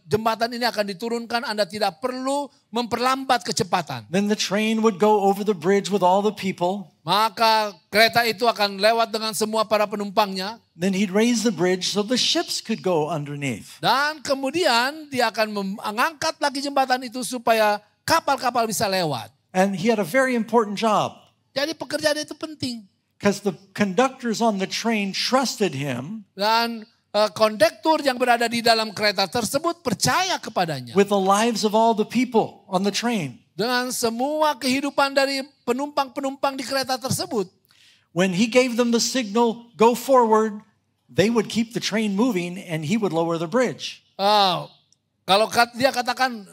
jembatan ini akan diturunkan, Anda tidak perlu memperlambat kecepatan. Then the train would go over the bridge with all the people. Maka kereta itu akan lewat dengan semua para penumpangnya. Then he'd raise the bridge so the ships could go underneath. Dan kemudian dia akan mengangkat lagi jembatan itu supaya kapal-kapal bisa lewat. And he had a very important job. Jadi pekerjaan itu penting. Because the conductors on the train trusted him. Dan uh, kondektur yang berada di dalam kereta tersebut percaya kepadanya. With the lives of all the people on the train. Dengan semua kehidupan dari penumpang-penumpang di kereta tersebut. When he gave them the signal, go forward, they would keep the train moving and he would lower the bridge. Oh, kalau dia katakan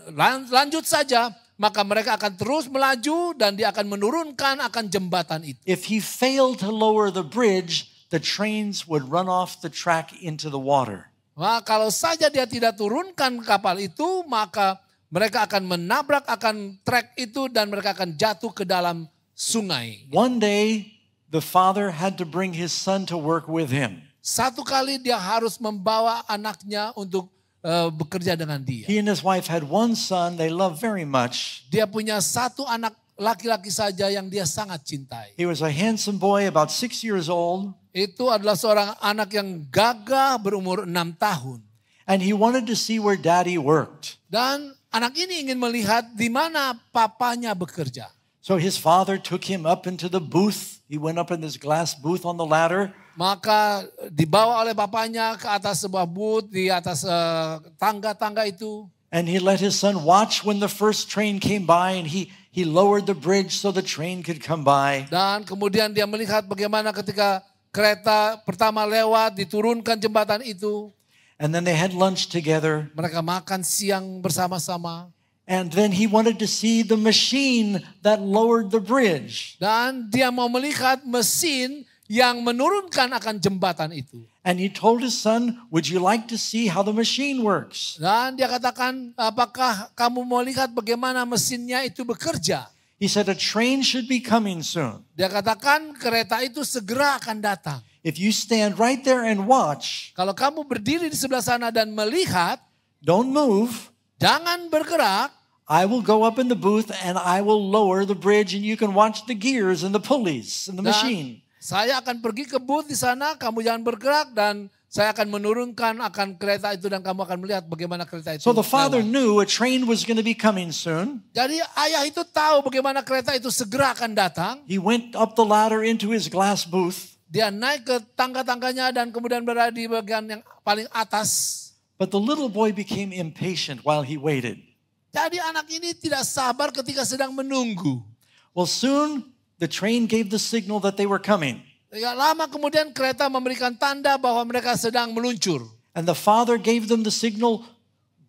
lanjut saja, maka mereka akan terus melaju dan dia akan menurunkan akan jembatan itu. If he failed to lower the bridge, the trains would run off the track into the water. Wah, kalau saja dia tidak turunkan kapal itu, maka mereka akan menabrak akan trek itu dan mereka akan jatuh ke dalam sungai. One day the father had to bring his son to work with him. Satu kali dia harus membawa anaknya untuk Eh, bekerja dengan dia. He and his wife had one son they loved very much. Dia punya satu anak laki-laki saja yang dia sangat cintai. He was a handsome boy about six years old. Itu adalah seorang anak yang gagah berumur enam tahun. And he wanted to see where daddy worked. Dan anak ini ingin melihat di mana papanya bekerja. So his father took him up into the booth. He went up in this glass booth on the ladder. Maka dibawa oleh bapaknya ke atas sebuah booth di atas eh, tangga-tangga uh, itu. And he let his son watch when the first train came by and he he lowered the bridge so the train could come by. Dan kemudian dia melihat bagaimana ketika kereta pertama lewat diturunkan jembatan itu. And then they had lunch together. Mereka makan siang bersama-sama. And then he wanted to see the machine that lowered the bridge. Dan dia mau melihat mesin yang menurunkan akan jembatan itu. And he told his son, "Would you like to see how the machine works?" Dan dia katakan, "Apakah kamu mau lihat bagaimana mesinnya itu bekerja?" He said a train should be coming soon. Dia katakan kereta itu segera akan datang. If you stand right there and watch, kalau kamu berdiri di sebelah sana dan melihat, don't move. Jangan bergerak. I will go up in the booth and I will lower the bridge and you can watch the gears and the pulleys and the dan, machine. Saya akan pergi ke booth di sana, kamu jangan bergerak dan saya akan menurunkan akan kereta itu dan kamu akan melihat bagaimana kereta itu. So the father lewat. knew a train was going to be coming soon. Jadi ayah itu tahu bagaimana kereta itu segera akan datang. He went up the ladder into his glass booth. Dia naik ke tangga-tangganya dan kemudian berada di bagian yang paling atas. But the little boy became impatient while he waited. Jadi anak ini tidak sabar ketika sedang menunggu. Well soon The train gave the signal that they were coming. Tidak lama kemudian kereta memberikan tanda bahwa mereka sedang meluncur. And the father gave them the signal,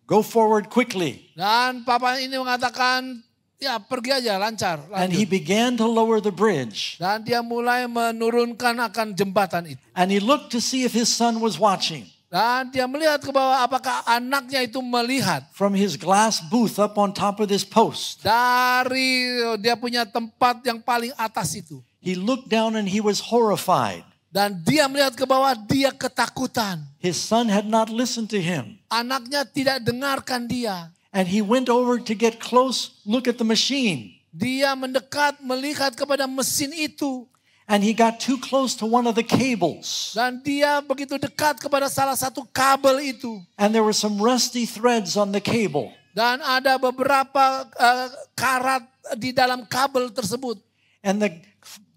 go forward quickly. Dan papa ini mengatakan, ya pergi aja lancar. Lanjut. And he began to lower the bridge. Dan dia mulai menurunkan akan jembatan itu. And he looked to see if his son was watching. Dan dia melihat ke bawah apakah anaknya itu melihat. From his glass booth up on top of this post. Dari dia punya tempat yang paling atas itu. He looked down and he was horrified. Dan dia melihat ke bawah, dia ketakutan. His son had not listened to him. Anaknya tidak dengarkan dia. And he went over to get close look at the machine. Dia mendekat melihat kepada mesin itu. And he got too close to one of the cables. Dan dia begitu dekat kepada salah satu kabel itu. And there were some rusty threads on the cable. Dan ada beberapa uh, karat di dalam kabel tersebut. And the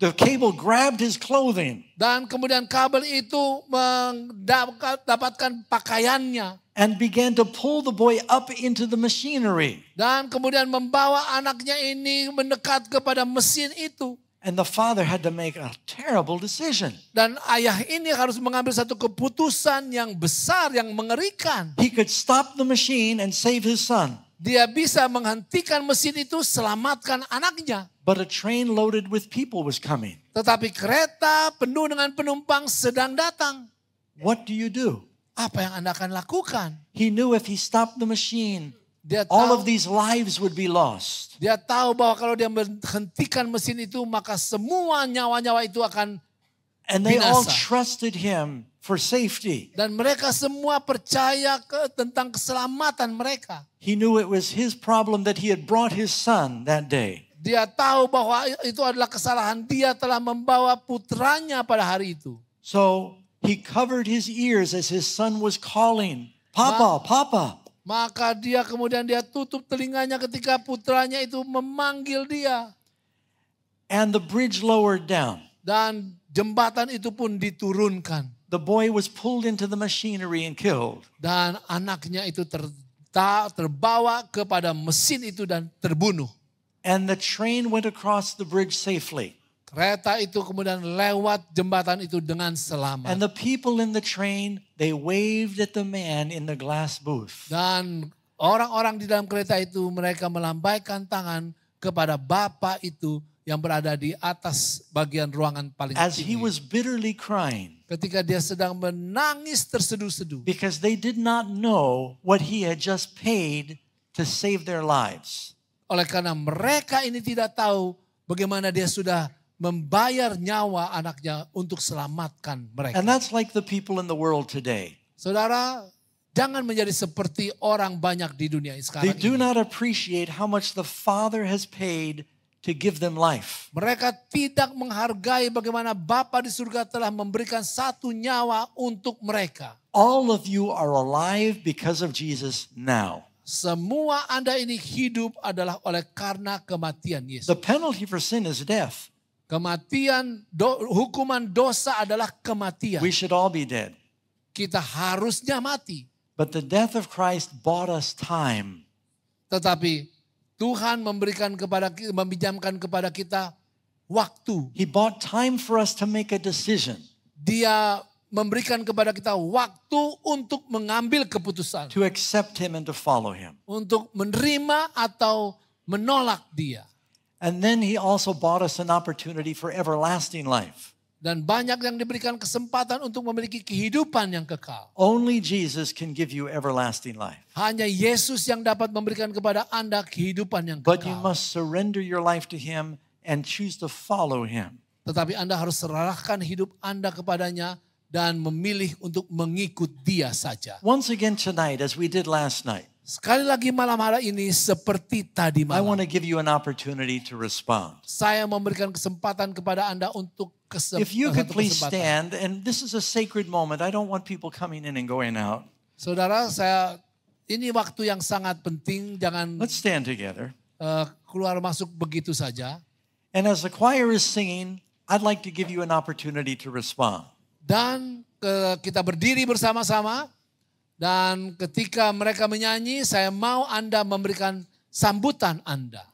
the cable grabbed his clothing. Dan kemudian kabel itu mendapatkan pakaiannya. And began to pull the boy up into the machinery. Dan kemudian membawa anaknya ini mendekat kepada mesin itu. And the father had to make a terrible decision. Dan ayah ini harus mengambil satu keputusan yang besar, yang mengerikan. He could stop the machine and save his son. Dia bisa menghentikan mesin itu, selamatkan anaknya. But a train loaded with people was coming. Tetapi kereta penuh dengan penumpang sedang datang. What do you do? Apa yang Anda akan lakukan? He knew if he stopped the machine, dia tahu, All of these lives would be lost. Dia tahu bahwa kalau dia menghentikan mesin itu maka semua nyawa-nyawa itu akan binasa. And they all trusted him for safety. Dan mereka semua percaya ke, tentang keselamatan mereka. He knew it was his problem that he had brought his son that day. Dia tahu bahwa itu adalah kesalahan dia telah membawa putranya pada hari itu. So he covered his ears as his son was calling, "Papa, Ma Papa." Maka dia kemudian dia tutup telinganya ketika putranya itu memanggil dia. And the bridge lowered down. Dan jembatan itu pun diturunkan. The boy was pulled into the machinery and killed. Dan anaknya itu ter, terbawa kepada mesin itu dan terbunuh. And the train went across the bridge safely. Kereta itu kemudian lewat jembatan itu dengan selamat. And the people in the train, they waved at the man in the glass booth. Dan orang-orang di dalam kereta itu mereka melambaikan tangan kepada bapak itu yang berada di atas bagian ruangan paling tinggi. As he was bitterly crying. Ketika dia sedang menangis terseduh-seduh. Because they did not know what he had just paid to save their lives. Oleh karena mereka ini tidak tahu bagaimana dia sudah membayar nyawa anaknya untuk selamatkan mereka. And that's like the people in the world today. Saudara, jangan menjadi seperti orang banyak di dunia sekarang They do ini. not appreciate how much the Father has paid to give them life. Mereka tidak menghargai bagaimana Bapa di surga telah memberikan satu nyawa untuk mereka. All of you are alive because of Jesus now. Semua Anda ini hidup adalah oleh karena kematian Yesus. The penalty for sin is death. Kematian, do, hukuman dosa adalah kematian. We should all be dead. Kita harusnya mati. But the death of Christ bought us time. Tetapi Tuhan memberikan kepada kita, meminjamkan kepada kita waktu. He bought time for us to make a decision. Dia memberikan kepada kita waktu untuk mengambil keputusan. To accept him and to follow him. Untuk menerima atau menolak dia. And then he also bought us an opportunity for everlasting life. Dan banyak yang diberikan kesempatan untuk memiliki kehidupan yang kekal. Only Jesus can give you everlasting life. Hanya Yesus yang dapat memberikan kepada Anda kehidupan yang kekal. But you must surrender your life to him and choose to follow him. Tetapi Anda harus serahkan hidup Anda kepadanya dan memilih untuk mengikut dia saja. Once again tonight as we did last night. Sekali lagi malam hari ini seperti tadi malam. I want to give you an opportunity to respond. Saya memberikan kesempatan kepada Anda untuk kesempatan. If you eh, could please stand and this is a sacred moment. I don't want people coming in and going out. Saudara, saya ini waktu yang sangat penting. Jangan Let's stand together. Uh, keluar masuk begitu saja. And as the choir is singing, I'd like to give you an opportunity to respond. Dan uh, kita berdiri bersama-sama. Dan ketika mereka menyanyi, saya mau Anda memberikan sambutan Anda.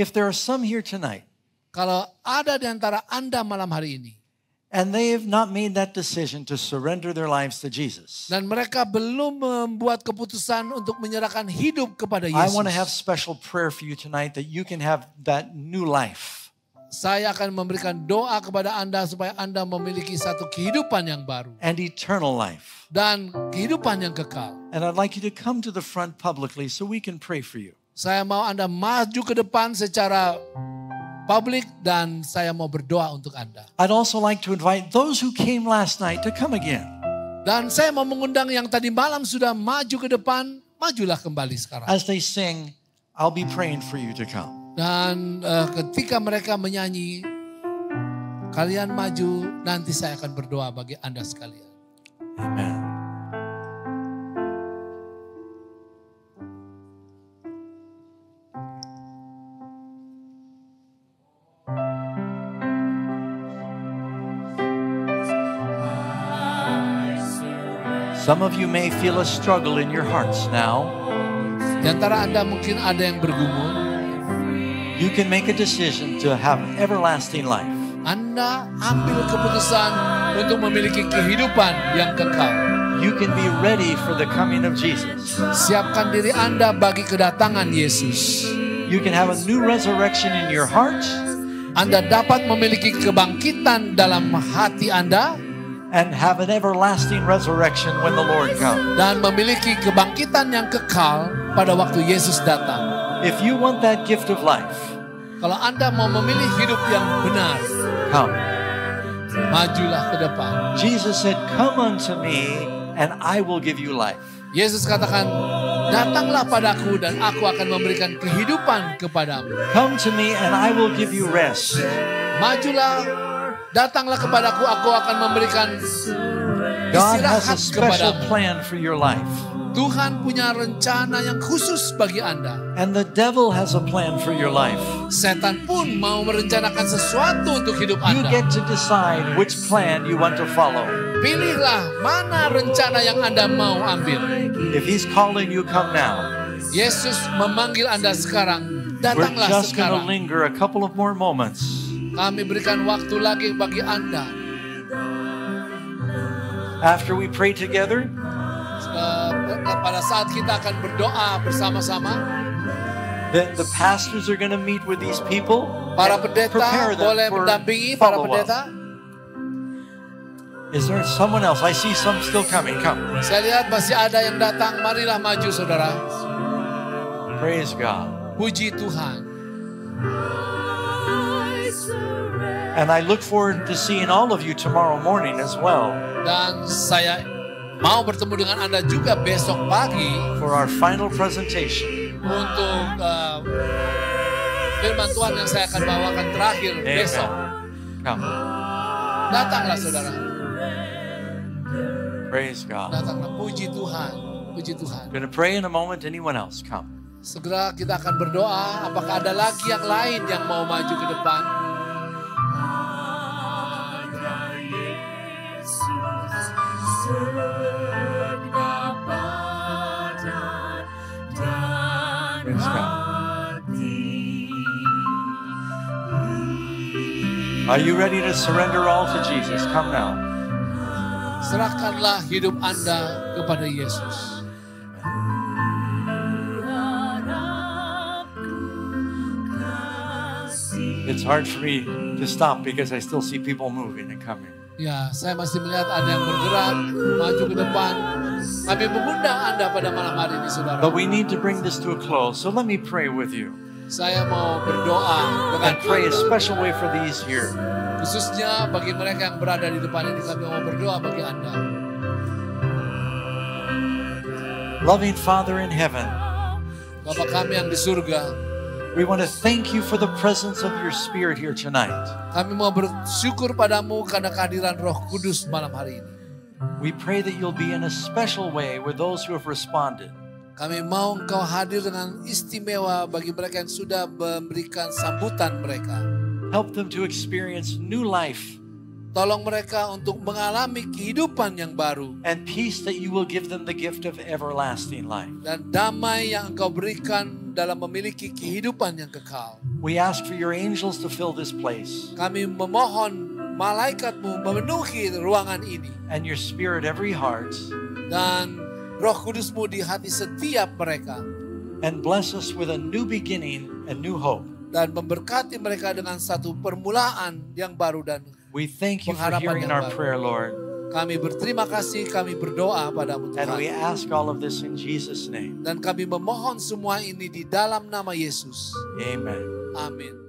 If there are some here tonight, kalau ada di antara Anda malam hari ini, and they have not made that decision to surrender their lives to Jesus. Dan mereka belum membuat keputusan untuk menyerahkan hidup kepada Yesus. I want to have special prayer for you tonight that you can have that new life saya akan memberikan doa kepada Anda supaya Anda memiliki satu kehidupan yang baru. And eternal life. Dan kehidupan yang kekal. And I'd like you to come to the front publicly so we can pray for you. Saya mau Anda maju ke depan secara publik dan saya mau berdoa untuk Anda. I'd also like to invite those who came last night to come again. Dan saya mau mengundang yang tadi malam sudah maju ke depan, majulah kembali sekarang. As they sing, I'll be praying for you to come. Dan uh, ketika mereka menyanyi, kalian maju, nanti saya akan berdoa bagi Anda sekalian. Amen. Some of you may feel a struggle in your hearts now. Di antara Anda mungkin ada yang bergumul. You can make a decision to have everlasting life. Anda ambil keputusan untuk memiliki kehidupan yang kekal. You can be ready for the coming of Jesus. Siapkan diri Anda bagi kedatangan Yesus. You can have a new resurrection in your heart. Anda dapat memiliki kebangkitan dalam hati Anda and have an everlasting resurrection when the Lord comes. Dan memiliki kebangkitan yang kekal pada waktu Yesus datang. If you want that gift of life, kalau Anda mau memilih hidup yang benar, come. Majulah ke depan. Jesus said, "Come unto me and I will give you life." Yesus katakan, "Datanglah padaku dan aku akan memberikan kehidupan kepadamu." Come to me and I will give you rest. Majulah, datanglah kepadaku, aku akan memberikan your life. Tuhan punya rencana yang khusus bagi Anda. And the devil has a plan for your life. Setan pun mau merencanakan sesuatu untuk hidup Anda. You get to decide which plan you want to follow. Pilihlah mana rencana yang Anda mau ambil. If he's calling you, come now. Yesus memanggil Anda sekarang. Datanglah We're just sekarang. Linger a couple of more moments. Kami berikan waktu lagi bagi Anda after we pray together? that eh, eh, The, pastors are going to meet with these people. Para pendeta boleh mendampingi para pendeta. Is there someone else? I see some still coming. Come. Saya lihat masih ada yang datang. Praise God. Puji Tuhan. And I look forward to seeing all of you tomorrow morning as well. Dan saya mau bertemu dengan Anda juga besok pagi for our final presentation. Untuk uh, firman Tuhan yang saya akan bawakan terakhir Amen. besok. Come. Datanglah saudara. Praise God. Datanglah puji Tuhan. Puji Tuhan. Gonna pray in a moment anyone else come. Segera kita akan berdoa apakah ada lagi yang lain yang mau maju ke depan. Are you ready to surrender all to Jesus? Come now. Serahkanlah hidup Anda kepada Yesus. It's hard for me to stop because I still see people moving and coming. Ya, saya masih melihat ada yang bergerak, maju ke depan. Kami mengundang Anda pada malam hari ini, saudara. But we need to bring this to a close, so let me pray with you. Saya mau berdoa dengan pray a special way for these here. Khususnya bagi mereka yang berada di depan ini kami mau berdoa bagi Anda. Loving Father in heaven. Bapa kami yang di surga. We want to thank you for the presence of your spirit here tonight. Kami mau bersyukur padamu karena kehadiran Roh Kudus malam hari ini. We pray that you'll be in a special way with those who have responded. Kami mau engkau hadir dengan istimewa bagi mereka yang sudah memberikan sambutan mereka. Help them to experience new life. Tolong mereka untuk mengalami kehidupan yang baru. And peace that you will give them the gift of everlasting life. Dan damai yang engkau berikan dalam memiliki kehidupan yang kekal. We ask for your angels to fill this place. Kami memohon malaikatmu memenuhi ruangan ini. And your spirit every heart. Dan Roh Kudusmu di hati setiap mereka. And bless us with a new beginning and new hope. Dan memberkati mereka dengan satu permulaan yang baru dan We thank you for hearing our baru. prayer, Lord. Kami berterima kasih, kami berdoa padamu Tuhan. And we ask all of this in Jesus name. Dan kami memohon semua ini di dalam nama Yesus. Amen. Amin.